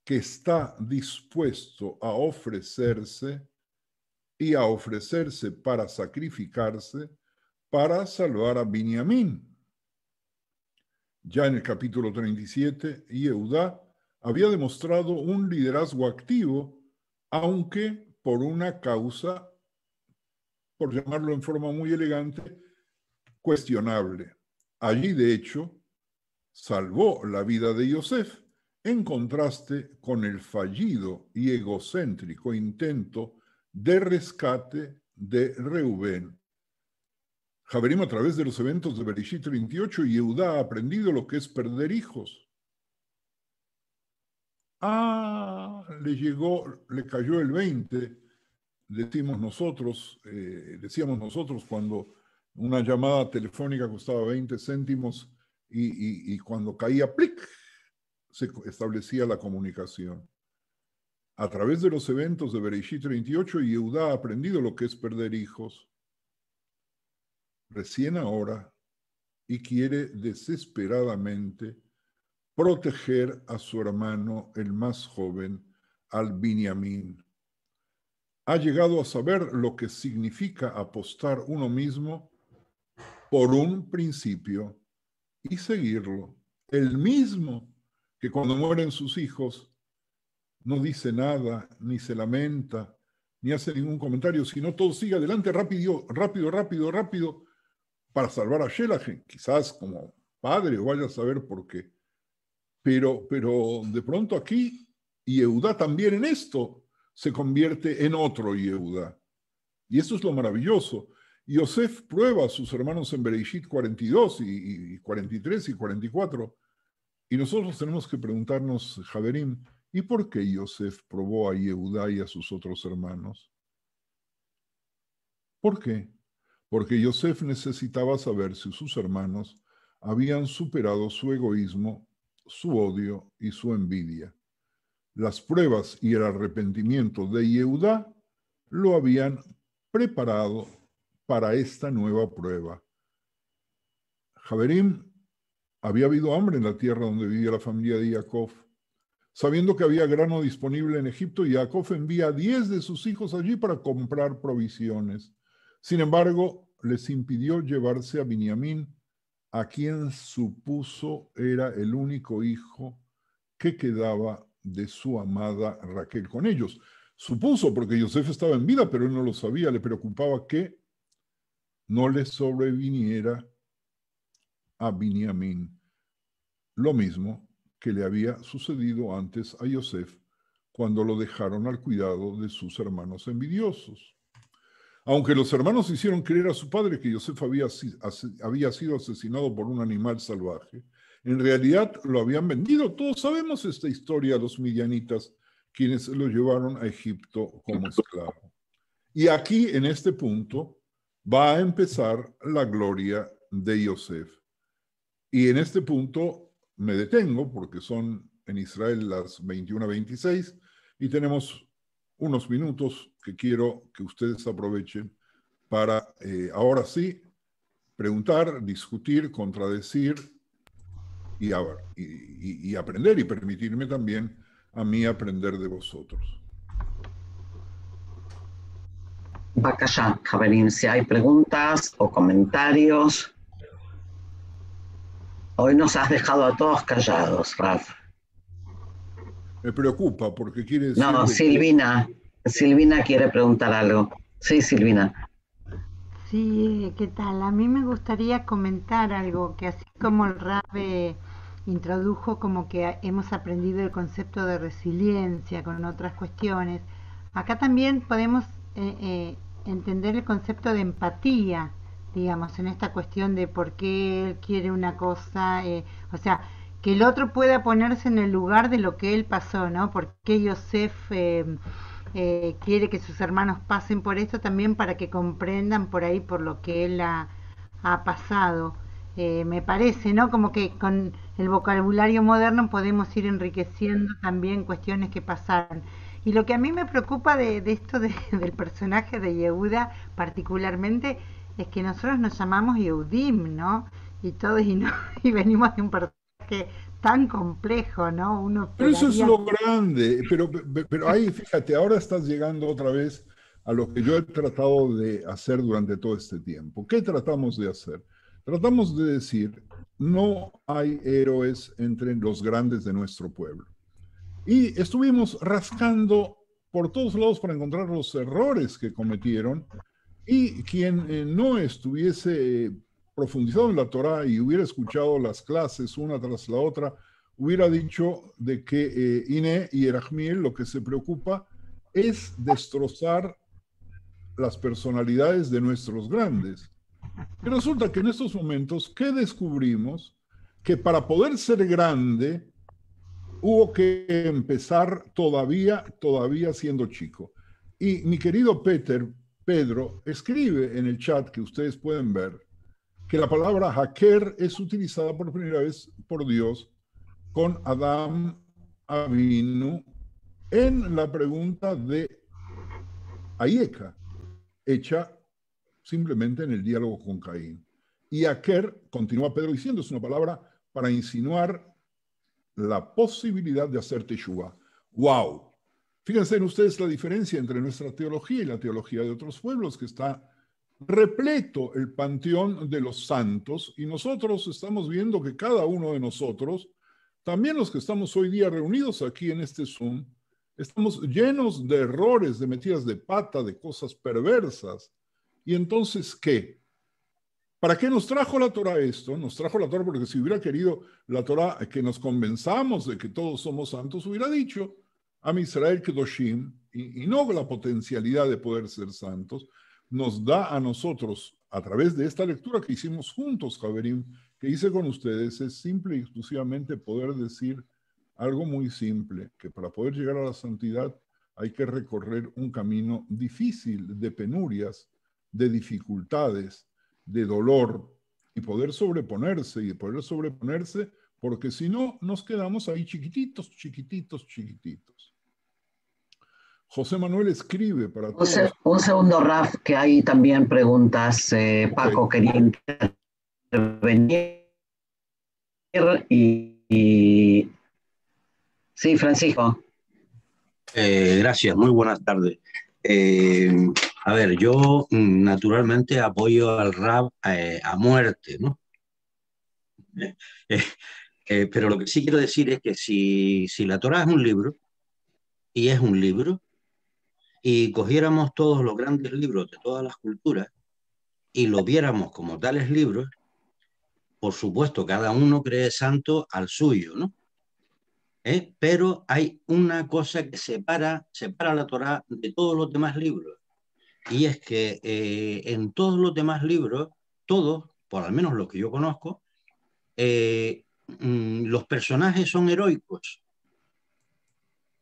que está dispuesto a ofrecerse y a ofrecerse para sacrificarse para salvar a Biniamín. Ya en el capítulo 37, Yehudá había demostrado un liderazgo activo, aunque por una causa, por llamarlo en forma muy elegante, cuestionable. Allí, de hecho, salvó la vida de Yosef en contraste con el fallido y egocéntrico intento de rescate de Reubén. Javerim a través de los eventos de Bereshit 28 y ha aprendido lo que es perder hijos. Ah, le llegó, le cayó el 20, decimos nosotros, eh, decíamos nosotros cuando una llamada telefónica costaba 20 céntimos, y, cuando caía plic, se establecía la comunicación. A través de los eventos de Bereshit 38, Yehudá ha aprendido lo que es perder hijos recién ahora y quiere desesperadamente proteger a su hermano, el más joven, al Binyamin. Ha llegado a saber lo que significa apostar uno mismo por un principio y seguirlo. El mismo que cuando mueren sus hijos no dice nada, ni se lamenta, ni hace ningún comentario, sino todo sigue adelante rápido, rápido, rápido, rápido, para salvar a Shelagen, quizás como padre, vaya a saber por qué. Pero, pero de pronto aquí, Yehuda también en esto se convierte en otro Yehuda. Y eso es lo maravilloso. Yosef prueba a sus hermanos en Bereshit 42 y, 43 y 44. Y nosotros tenemos que preguntarnos, Javerim, ¿y por qué Yosef probó a Yehudá y a sus otros hermanos? ¿Por qué? Porque Yosef necesitaba saber si sus hermanos habían superado su egoísmo, su odio y su envidia. Las pruebas y el arrepentimiento de Yehudá lo habían preparado para esta nueva prueba. jaberim había habido hambre en la tierra donde vivía la familia de Jacob. Sabiendo que había grano disponible en Egipto, Jacob envía a diez de sus hijos allí para comprar provisiones. Sin embargo, les impidió llevarse a Biniamín, a quien supuso era el único hijo que quedaba de su amada Raquel con ellos. Supuso, porque Yosef estaba en vida, pero él no lo sabía, le preocupaba que no le sobreviniera a Biniamín lo mismo que le había sucedido antes a Yosef cuando lo dejaron al cuidado de sus hermanos envidiosos. Aunque los hermanos hicieron creer a su padre que Yosef había, sido asesinado por un animal salvaje, en realidad lo habían vendido. Todos sabemos esta historia, los midianitas, quienes lo llevaron a Egipto como esclavo. Y aquí, en este punto, va a empezar la gloria de Yosef. Y en este punto me detengo porque son en Israel las 21:26 y tenemos unos minutos que quiero que ustedes aprovechen para eh, ahora sí preguntar, discutir, contradecir y, y, y aprender y permitirme también a mí aprender de vosotros. callar, Javelin, si hay preguntas o comentarios. Hoy nos has dejado a todos callados, Raf. Me preocupa porque quiere No, Silvina. Silvina quiere preguntar algo. Sí, Silvina. Sí, ¿qué tal? A mí me gustaría comentar algo que así como el Raf introdujo como que hemos aprendido el concepto de resiliencia con otras cuestiones, acá también podemos eh, eh, entender el concepto de empatía, digamos, en esta cuestión de por qué él quiere una cosa, eh, o sea, que el otro pueda ponerse en el lugar de lo que él pasó, ¿no? Por qué Yosef quiere que sus hermanos pasen por esto también para que comprendan por ahí por lo que él ha pasado. me parece, ¿no? Como que con el vocabulario moderno podemos ir enriqueciendo también cuestiones que pasaron. Y lo que a mí me preocupa de, esto del personaje de Yehuda particularmente es que nosotros nos llamamos Yehudim, ¿no? Y todos y, no, y venimos de un personaje tan complejo, ¿no? pero eso es lo grande, pero, pero ahí fíjate, ahora estás llegando otra vez a lo que yo he tratado de hacer durante todo este tiempo. ¿Qué tratamos de hacer? Tratamos de decir, no hay héroes entre los grandes de nuestro pueblo. Y estuvimos rascando por todos lados para encontrar los errores que cometieron. Y quien eh, no estuviese eh, profundizado en la Torah y hubiera escuchado las clases una tras la otra, hubiera dicho de que eh, Iné y Erachmiel lo que se preocupa es destrozar las personalidades de nuestros grandes. Y resulta que en estos momentos, ¿qué descubrimos? Que para poder ser grande, hubo que empezar todavía, todavía siendo chico. Y mi querido Peter, Pedro, escribe en el chat que ustedes pueden ver que la palabra hacker es utilizada por primera vez por Dios con Adam Avinu en la pregunta de Aieca, hecha simplemente en el diálogo con Caín. Y hacker, continúa Pedro diciendo, es una palabra para insinuar la posibilidad de hacer teshuva. ¡Wow! Fíjense en ustedes la diferencia entre nuestra teología y la teología de otros pueblos, que está repleto el panteón de los santos y nosotros estamos viendo que cada uno de nosotros, también los que estamos hoy día reunidos aquí en este Zoom, estamos llenos de errores, de metidas de pata, de cosas perversas. Y entonces, ¿qué? ¿Para qué nos trajo la Torah esto? Nos trajo la Torah porque si hubiera querido la Torah que nos convenzamos de que todos somos santos, hubiera dicho a Israel que y, y no la potencialidad de poder ser santos, nos da a nosotros, a través de esta lectura que hicimos juntos, Javerim, que hice con ustedes, es simple y exclusivamente poder decir algo muy simple, que para poder llegar a la santidad hay que recorrer un camino difícil de penurias, de dificultades, de dolor y poder sobreponerse y poder sobreponerse, porque si no, nos quedamos ahí chiquititos, chiquititos, chiquititos. José Manuel escribe para... Un, un segundo, Raf, que hay también preguntas. Eh, Paco quería intervenir y, Sí, Francisco. Eh, gracias, muy buenas tardes. Eh, a ver, yo mm, naturalmente apoyo al Rab eh, a muerte, ¿no? Eh, eh, pero lo que sí quiero decir es que si, la Torah es un libro, y es un libro, y cogiéramos todos los grandes libros de todas las culturas y lo viéramos como tales libros, por supuesto, cada uno cree santo al suyo, ¿no? Pero hay una cosa que separa, separa la Torá de todos los demás libros, y es que eh, en todos los demás libros, todos, por al menos los que yo conozco, eh, mm, los personajes son heroicos.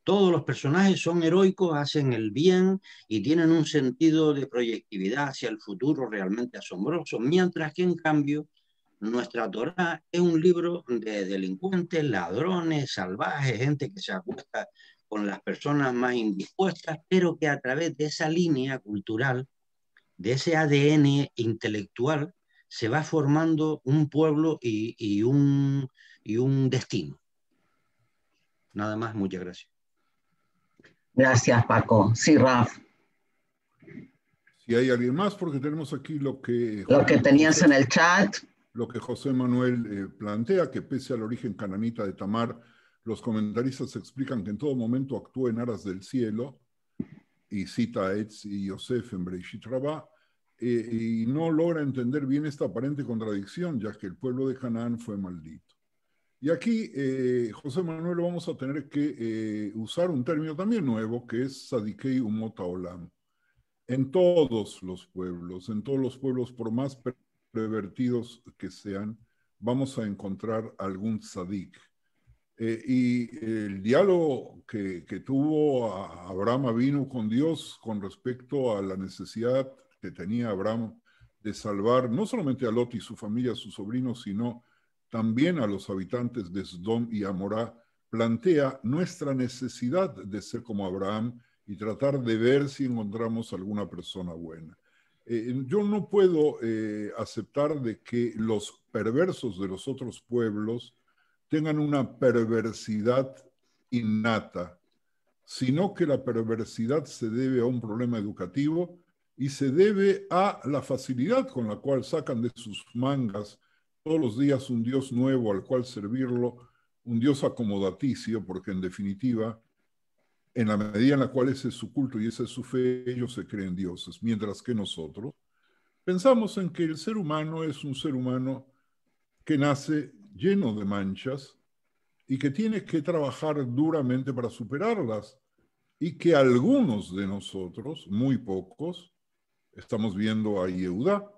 Todos los personajes son heroicos, hacen el bien y tienen un sentido de proyectividad hacia el futuro realmente asombroso, mientras que en cambio nuestra Torá es un libro de delincuentes, ladrones, salvajes, gente que se acuesta con las personas más indispuestas, pero que a través de esa línea cultural, de ese ADN intelectual, se va formando un pueblo y, y un, destino. Nada más, muchas gracias. Gracias, Paco. Sí, Raf. Si hay alguien más, porque tenemos aquí lo que... Lo que tenías en el chat. Lo que José Manuel eh, plantea, que pese al origen cananita de Tamar, los comentaristas explican que en todo momento actuó en aras del cielo, y cita a Etz y Yosef en Breishit Rabá, eh, y no logra entender bien esta aparente contradicción, ya que el pueblo de Canaán fue maldito. Y aquí, eh, José Manuel, vamos a tener que eh, usar un término también nuevo, que es sadiquei Umota Olam. En todos los pueblos, en todos los pueblos, por más pervertidos que sean, vamos a encontrar algún Sadik, eh, y el diálogo que, tuvo Abraham vino con Dios con respecto a la necesidad que tenía Abraham de salvar no solamente a Lot y su familia, a sus sobrinos, sino también a los habitantes de Sodom y Amorá, plantea nuestra necesidad de ser como Abraham y tratar de ver si encontramos alguna persona buena. Eh, yo no puedo eh, aceptar de que los perversos de los otros pueblos tengan una perversidad innata, sino que la perversidad se debe a un problema educativo y se debe a la facilidad con la cual sacan de sus mangas todos los días un Dios nuevo al cual servirlo, un Dios acomodaticio, porque en definitiva, en la medida en la cual ese es su culto y esa es su fe, ellos se creen dioses, mientras que nosotros pensamos en que el ser humano es un ser humano que nace lleno de manchas y que tiene que trabajar duramente para superarlas y que algunos de nosotros, muy pocos, estamos viendo a Yehuda,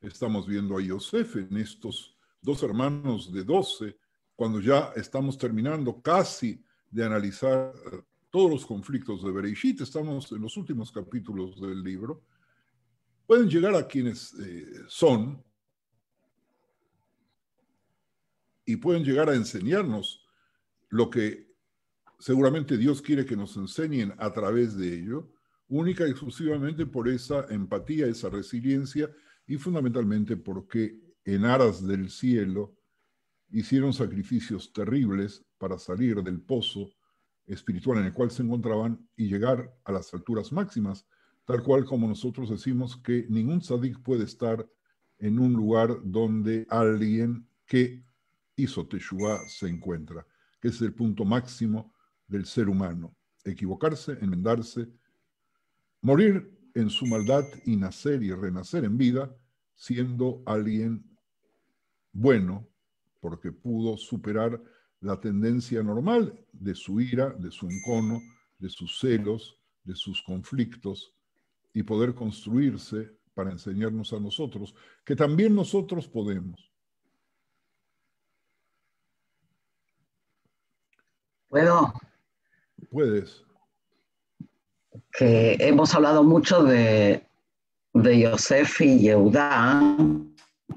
estamos viendo a Yosef en estos dos hermanos de doce, cuando ya estamos terminando casi de analizar todos los conflictos de Bereishit, estamos en los últimos capítulos del libro, pueden llegar a quienes eh, son y pueden llegar a enseñarnos lo que seguramente Dios quiere que nos enseñen a través de ello, única y exclusivamente por esa empatía, esa resiliencia y fundamentalmente porque en aras del cielo hicieron sacrificios terribles para salir del pozo espiritual en el cual se encontraban y llegar a las alturas máximas, tal cual como nosotros decimos que ningún sadik puede estar en un lugar donde alguien que hizo Teshuvah se encuentra, que es el punto máximo del ser humano. Equivocarse, enmendarse, morir en su maldad y nacer y renacer en vida siendo alguien bueno porque pudo superar la tendencia normal de su ira, de su encono, de sus celos, de sus conflictos y poder construirse para enseñarnos a nosotros que también nosotros podemos ¿Puedo? Puedes. Que hemos hablado mucho de, de Yosef y Yehudá,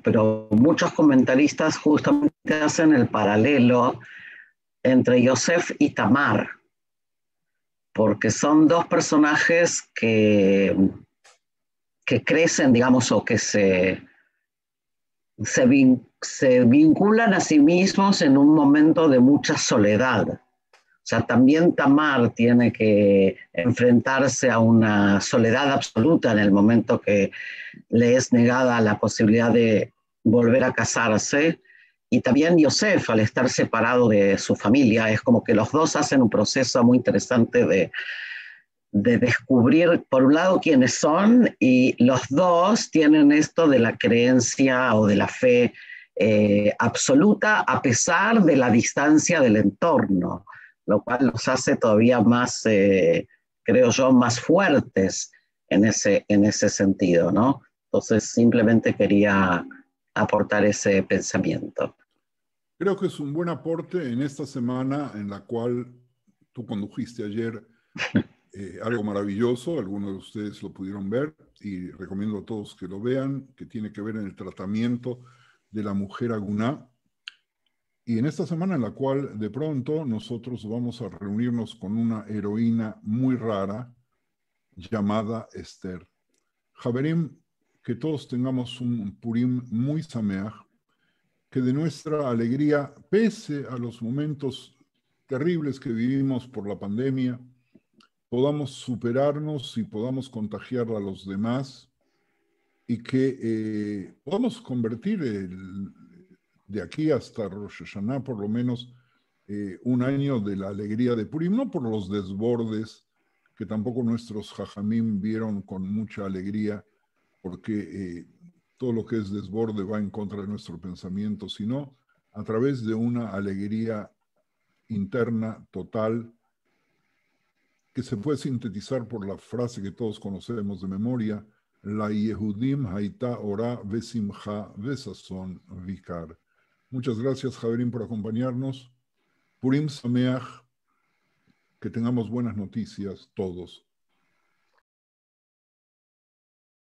pero muchos comentaristas justamente hacen el paralelo entre Yosef y Tamar, porque son dos personajes que, que crecen, digamos, o que se, se, se vinculan a sí mismos en un momento de mucha soledad sea, también Tamar tiene que enfrentarse a una soledad absoluta en el momento que le es negada la posibilidad de volver a casarse. Y también Yosef, al estar separado de su familia, es como que los dos hacen un proceso muy interesante de, descubrir, por un lado, quiénes son y los dos tienen esto de la creencia o de la fe eh, absoluta a pesar de la distancia del entorno lo cual nos hace todavía más, eh, creo yo, más fuertes en ese, en ese sentido, ¿no? Entonces, simplemente quería aportar ese pensamiento. Creo que es un buen aporte en esta semana en la cual tú condujiste ayer eh, algo maravilloso, algunos de ustedes lo pudieron ver y recomiendo a todos que lo vean, que tiene que ver en el tratamiento de la mujer aguná y en esta semana en la cual de pronto nosotros vamos a reunirnos con una heroína muy rara llamada Esther. Javerim, que todos tengamos un Purim muy sameach, que de nuestra alegría, pese a los momentos terribles que vivimos por la pandemia, podamos superarnos y podamos contagiar a los demás y que eh, podamos convertir el, de aquí hasta Rosh Hashanah, por lo menos eh, un año de la alegría de Purim, no por los desbordes que tampoco nuestros jajamim vieron con mucha alegría, porque eh, todo lo que es desborde va en contra de nuestro pensamiento, sino a través de una alegría interna total que se puede sintetizar por la frase que todos conocemos de memoria, la Yehudim Haita Ora Vesimha vesason Vikar. Muchas gracias, Javerín, por acompañarnos. Purim Sameach, que tengamos buenas noticias todos.